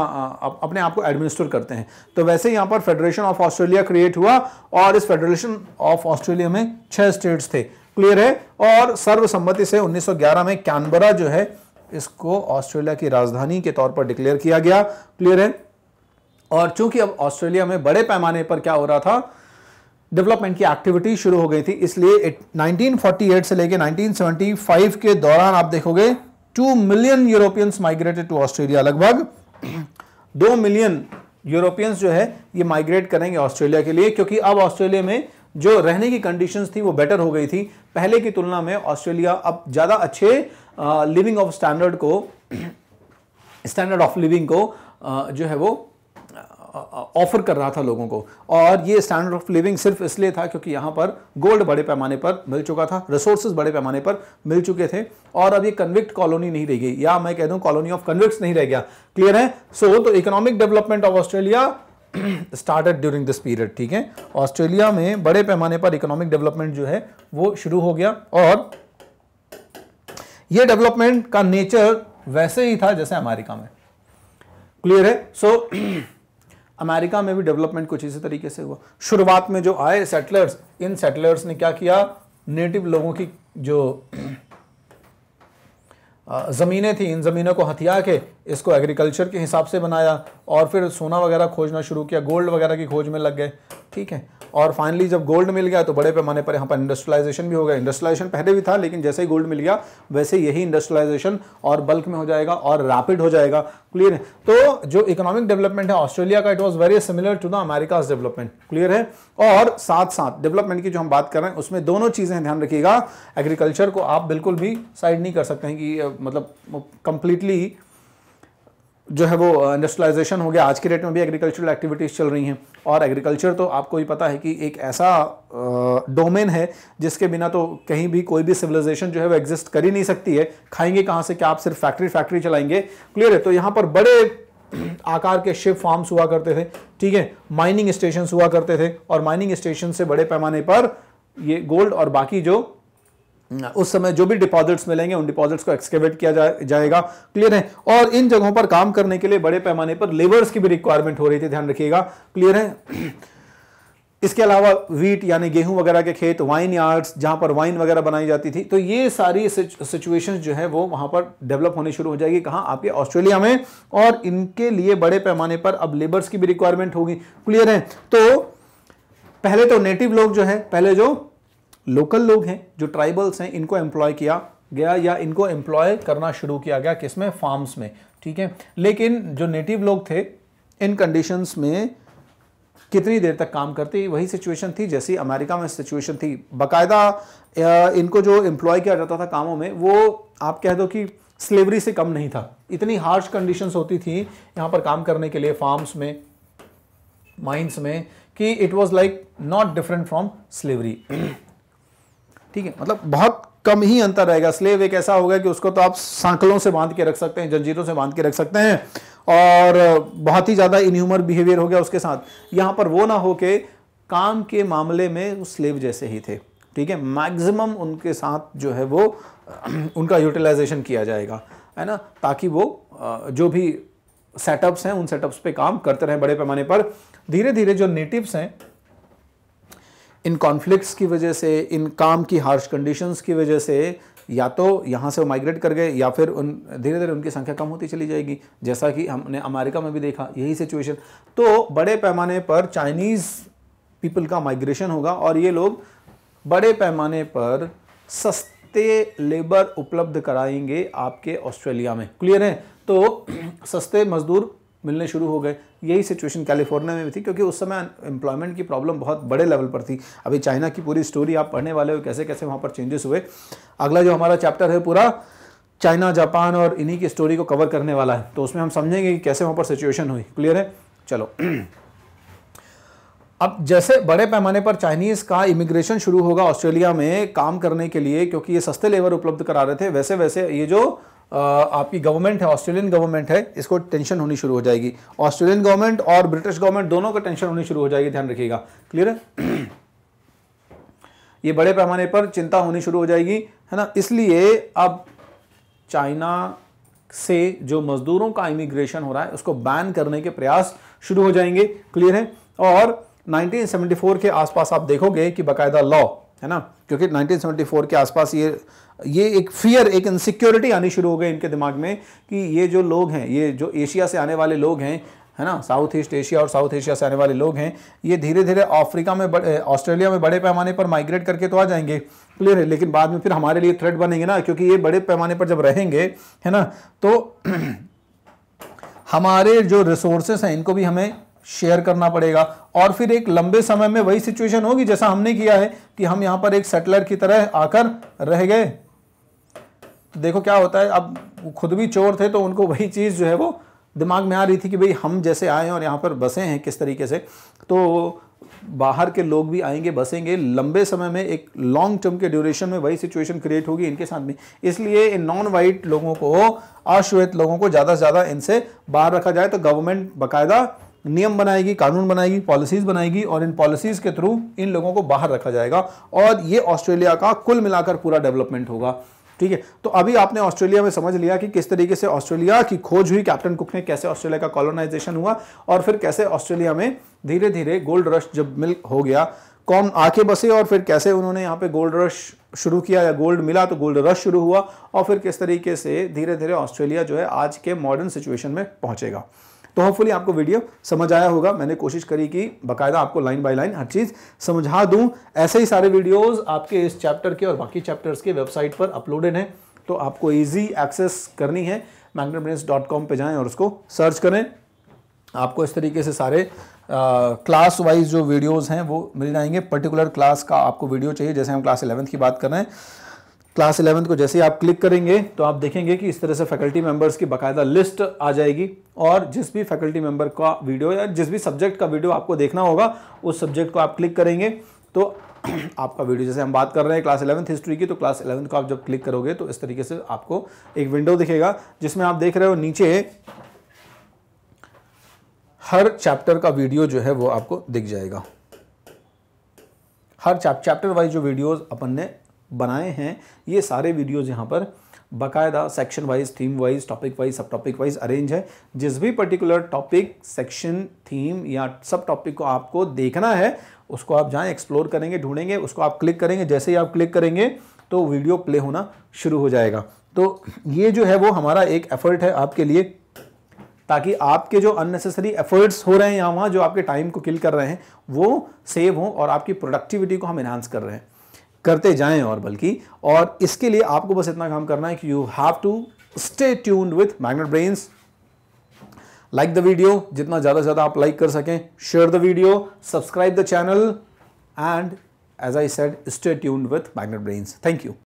अपने आप को एडमिनिस्टर करते हैं तो वैसे यहाँ पर फेडरेशन ऑफ ऑस्ट्रेलिया क्रिएट हुआ और इस फेडरेशन ऑफ ऑस्ट्रेलिया में छह स्टेट्स थे क्लियर है और सर्वसम्मति से 1911 में कैनबरा जो है इसको ऑस्ट्रेलिया की राजधानी के तौर पर डिक्लेयर किया गया क्लियर है और चूंकि अब ऑस्ट्रेलिया में बड़े पैमाने पर क्या हो रहा था डेवलपमेंट की एक्टिविटी शुरू हो गई थी इसलिए 1948 से लेकर 1975 के दौरान आप देखोगे 2 million Europeans migrated to Australia लगभग 2 मिलियन यूरोपियंस जो है ये माइग्रेट करेंगे ऑस्ट्रेलिया के लिए क्योंकि अब ऑस्ट्रेलिया में जो रहने की कंडीशंस थी वो बेटर हो गई थी पहले की तुलना में ऑस्ट्रेलिया अब ज़्यादा अच्छे लिविंग ऑफ स्टैंडर्ड को स्टैंडर्ड ऑफ लिविंग को आ, जो है वो ऑफर कर रहा था लोगों को और ये स्टैंडर्ड ऑफ लिविंग सिर्फ इसलिए था क्योंकि यहाँ पर गोल्ड बड़े पैमाने पर मिल चुका था रिसोर्सेज बड़े पैमाने पर मिल चुके थे और अब ये कन्विक्ट कॉलोनी नहीं रह गई या मैं कह दूँ कॉलोनी ऑफ कन्विक्ट नहीं रह गया क्लियर है सो so, तो economic development of Australia started during this period ठीक है ऑस्ट्रेलिया में बड़े पैमाने पर इकोनॉमिक डेवलपमेंट जो है वो शुरू हो गया और ये डेवलपमेंट का नेचर वैसे ही था जैसे अमेरिका में क्लियर है सो so, अमेरिका में भी डेवलपमेंट कुछ इसी तरीके से हुआ शुरुआत में जो आए सेटलर्स इन सेटलर्स ने क्या किया नेटिव लोगों की जो ज़मीनें थी इन ज़मीनों को हथिया के इसको एग्रीकल्चर के हिसाब से बनाया और फिर सोना वगैरह खोजना शुरू किया गोल्ड वगैरह की खोज में लग गए ठीक है और फाइनली जब गोल्ड मिल गया तो बड़े पैमाने पर यहाँ पर इंडस्ट्रियलाइजेशन भी हो गया इंडस्ट्रियलाइजेशन पहले भी था लेकिन जैसे ही गोल्ड मिल गया वैसे यही इंडस्ट्रियलाइजेशन और बल्क में हो जाएगा और रैपिड हो जाएगा क्लियर है तो जो इकोनॉमिक डेवलपमेंट है ऑस्ट्रेलिया का it was very similar to the Americas development clear है और साथ साथ डेवलपमेंट की जो हम बात कर रहे हैं उसमें दोनों चीज़ें ध्यान रखिएगा एग्रीकल्चर को आप बिल्कुल भी साइड नहीं कर सकते हैं कि मतलब कम्प्लीटली जो है वो इंडस्ट्रियलाइजेशन uh, हो गया आज के डेट में भी एग्रीकल्चरल एक्टिविटीज़ चल रही हैं और एग्रीकल्चर तो आपको ही पता है कि एक ऐसा डोमेन uh, है जिसके बिना तो कहीं भी कोई भी सिविलाइजेशन जो है वो एग्जिस्ट कर ही नहीं सकती है खाएंगे कहाँ से क्या आप सिर्फ फैक्ट्री फैक्ट्री चलाएंगे क्लियर है तो यहाँ पर बड़े आकार के शिप फार्म्स हुआ करते थे ठीक है माइनिंग स्टेशन हुआ करते थे और माइनिंग स्टेशन से बड़े पैमाने पर ये गोल्ड और बाकी जो उस समय जो भी डिपॉजिट्स मिलेंगे उन डिपॉजिट्स को एक्सकेवेट किया जा, जाएगा क्लियर है और इन जगहों पर काम करने के लिए बड़े पैमाने पर लेबर्स की भी रिक्वायरमेंट हो रही थी ध्यान रखिएगा क्लियर है इसके अलावा वीट यानी गेहूं वगैरह के खेत वाइन यार्ड्स जहां पर वाइन वगैरह बनाई जाती थी तो ये सारी सिचुएशंस जो है वो वहां पर डेवलप होने शुरू हो जाएगी कहां आपके ऑस्ट्रेलिया में और इनके लिए बड़े पैमाने पर अब लेबर्स की भी रिक्वायरमेंट होगी क्लियर है तो पहले तो नेटिव लोग जो है पहले जो लोकल लोग हैं जो ट्राइबल्स हैं इनको एम्प्लॉय किया गया या इनको एम्प्लॉय करना शुरू किया गया किसमें फार्म्स में ठीक है लेकिन जो नेटिव लोग थे इन कंडीशंस में कितनी देर तक काम करते वही सिचुएशन थी जैसी अमेरिका में सिचुएशन थी बाकायदा इनको जो एम्प्लॉय किया जाता था कामों में वो आप कह दो कि स्लेवरी से कम नहीं था इतनी हार्श कंडीशंस होती थी यहाँ पर काम करने के लिए फार्म्स में माइंस में कि it was like not different from slavery ठीक है मतलब बहुत कम ही अंतर रहेगा स्लेव एक ऐसा होगा कि उसको तो आप सांकलों से बांध के रख सकते हैं जंजीरों से बांध के रख सकते हैं और बहुत ही ज़्यादा इनह्यूमर बिहेवियर हो गया उसके साथ यहाँ पर वो ना हो के काम के मामले में वो स्लेव जैसे ही थे ठीक है मैक्सिमम उनके साथ जो है वो उनका यूटिलाइजेशन किया जाएगा है ना ताकि वो जो भी सेटअप्स हैं उन सेटअप्स पे काम करते रहें बड़े पैमाने पर धीरे धीरे जो नेटिव्स हैं इन कॉन्फ्लिक्ट्स की वजह से इन काम की हार्श कंडीशंस की वजह से या तो यहाँ से वो माइग्रेट कर गए या फिर उन धीरे धीरे उनकी संख्या कम होती चली जाएगी जैसा कि हमने अमेरिका में भी देखा यही सिचुएशन तो बड़े पैमाने पर चाइनीज़ पीपल का माइग्रेशन होगा और ये लोग बड़े पैमाने पर सस्ते लेबर उपलब्ध कराएंगे आपके ऑस्ट्रेलिया में क्लियर है तो सस्ते मजदूर मिलने शुरू हो गए यही सिचुएशन कैलिफोर्निया में भी थी क्योंकि उस समय एम्प्लॉयमेंट की प्रॉब्लम बहुत बड़े लेवल पर थी अभी चाइना की पूरी स्टोरी आप पढ़ने वाले हो कैसे कैसे वहाँ पर चेंजेस हुए अगला जो हमारा चैप्टर है पूरा चाइना जापान और इन्हीं की स्टोरी को कवर करने वाला है तो उसमें हम समझेंगे कि कैसे वहाँ पर सिचुएशन हुई क्लियर है चलो अब जैसे बड़े पैमाने पर चाइनीज़ का इमिग्रेशन शुरू होगा ऑस्ट्रेलिया में काम करने के लिए क्योंकि ये सस्ते लेबर उपलब्ध करा रहे थे वैसे वैसे ये जो आपकी गवर्नमेंट है ऑस्ट्रेलियन गवर्नमेंट है इसको टेंशन होनी शुरू हो जाएगी ऑस्ट्रेलियन गवर्नमेंट और ब्रिटिश गवर्नमेंट दोनों का टेंशन होनी शुरू हो जाएगी ध्यान रखिएगा क्लियर है ये बड़े पैमाने पर चिंता होनी शुरू हो जाएगी है ना इसलिए अब चाइना से जो मजदूरों का इमिग्रेशन हो रहा है उसको बैन करने के प्रयास शुरू हो जाएंगे क्लियर है और 1974 के आसपास आप देखोगे कि बाकायदा लॉ है ना क्योंकि 1974 के आसपास ये ये एक फियर एक इनसिक्योरिटी आनी शुरू हो गई इनके दिमाग में कि ये जो लोग हैं ये जो एशिया से आने वाले लोग हैं है ना साउथ ईस्ट एशिया और साउथ एशिया से आने वाले लोग हैं ये धीरे धीरे अफ्रीका में ऑस्ट्रेलिया में बड़े पैमाने पर माइग्रेट करके तो आ जाएंगे क्लियर है लेकिन बाद में फिर हमारे लिए थ्रेड बनेंगे ना क्योंकि ये बड़े पैमाने पर जब रहेंगे है ना तो हमारे जो रिसोर्सेस हैं इनको भी हमें शेयर करना पड़ेगा और फिर एक लंबे समय में वही सिचुएशन होगी जैसा हमने किया है कि हम यहाँ पर एक सेटलर की तरह आकर रह गए देखो क्या होता है अब खुद भी चोर थे तो उनको वही चीज़ जो है वो दिमाग में आ रही थी कि भाई हम जैसे आए और यहाँ पर बसे हैं किस तरीके से तो बाहर के लोग भी आएंगे बसेंगे लंबे समय में एक लॉन्ग टर्म के ड्यूरेशन में वही सिचुएशन क्रिएट होगी इनके साथ में इसलिए इन नॉन वाइट लोगों को अश्वेत लोगों को ज़्यादा से ज़्यादा इनसे बाहर रखा जाए तो गवर्नमेंट बाकायदा नियम बनाएगी कानून बनाएगी पॉलिसीज़ बनाएगी और इन पॉलिसीज़ के थ्रू इन लोगों को बाहर रखा जाएगा और ये ऑस्ट्रेलिया का कुल मिलाकर पूरा डेवलपमेंट होगा ठीक है तो अभी आपने ऑस्ट्रेलिया में समझ लिया कि किस तरीके से ऑस्ट्रेलिया की खोज हुई कैप्टन कुक ने कैसे ऑस्ट्रेलिया का कॉलोनाइजेशन हुआ और फिर कैसे ऑस्ट्रेलिया में धीरे धीरे गोल्ड रश जब मिल हो गया कौन आके बसे और फिर कैसे उन्होंने यहाँ पे गोल्ड रश शुरू किया या गोल्ड मिला तो गोल्ड रश शुरू हुआ और फिर किस तरीके से धीरे धीरे ऑस्ट्रेलिया जो है आज के मॉडर्न सिचुएशन में पहुंचेगा तो होपफुली आपको वीडियो समझ आया होगा मैंने कोशिश करी कि बाकायदा आपको लाइन बाय लाइन हर चीज़ समझा दूं ऐसे ही सारे वीडियोज़ आपके इस चैप्टर के और बाकी चैप्टर्स के वेबसाइट पर अपलोडेड हैं तो आपको ईजी एक्सेस करनी है मैग्नेटब्रेन्स डॉट कॉम पर और उसको सर्च करें आपको इस तरीके से सारे क्लास वाइज जो वीडियोज हैं वो मिल जाएंगे पर्टिकुलर क्लास का आपको वीडियो चाहिए जैसे हम क्लास इलेवंथ की बात कर रहे हैं क्लास इलेवंथ को जैसे ही आप क्लिक करेंगे तो आप देखेंगे कि इस तरह से फैकल्टी मेंबर्स की बकायदा लिस्ट आ जाएगी और जिस भी फैकल्टी मेंबर का वीडियो या जिस भी सब्जेक्ट का वीडियो आपको देखना होगा उस सब्जेक्ट को आप क्लिक करेंगे तो आपका वीडियो जैसे हम बात कर रहे हैं क्लास इलेवंथ हिस्ट्री की तो क्लास इलेवंथ को आप जब क्लिक करोगे तो इस तरीके से आपको एक विंडो दिखेगा जिसमें आप देख रहे हो नीचे हर चैप्टर का वीडियो जो है वो आपको दिख जाएगा हर चैप्टर वाइज जो वीडियोस अपन ने बनाए हैं ये सारे वीडियोज़ यहाँ पर बाकायदा section wise theme wise topic wise सब टॉपिक वाइज अरेंज है जिस भी पर्टिकुलर टॉपिक सेक्शन थीम या सब टॉपिक को आपको देखना है उसको आप जाएँ एक्सप्लोर करेंगे ढूंढेंगे उसको आप क्लिक करेंगे जैसे ही आप क्लिक करेंगे तो वीडियो प्ले होना शुरू हो जाएगा तो ये जो है वो हमारा एक एफर्ट है आपके लिए ताकि आपके जो अननेसेसरी एफर्ट्स हो रहे हैं यहाँ वहाँ जो आपके टाइम को किल कर रहे हैं वो सेव हों और आपकी प्रोडक्टिविटी को हम इन्हांस कर रहे हैं करते जाएं और बल्कि और इसके लिए आपको बस इतना काम करना है कि you have to stay tuned with Magnet Brains like the video जितना ज़्यादा से ज़्यादा आप लाइक कर सकें share the video subscribe the channel and as I said stay tuned with Magnet Brains thank you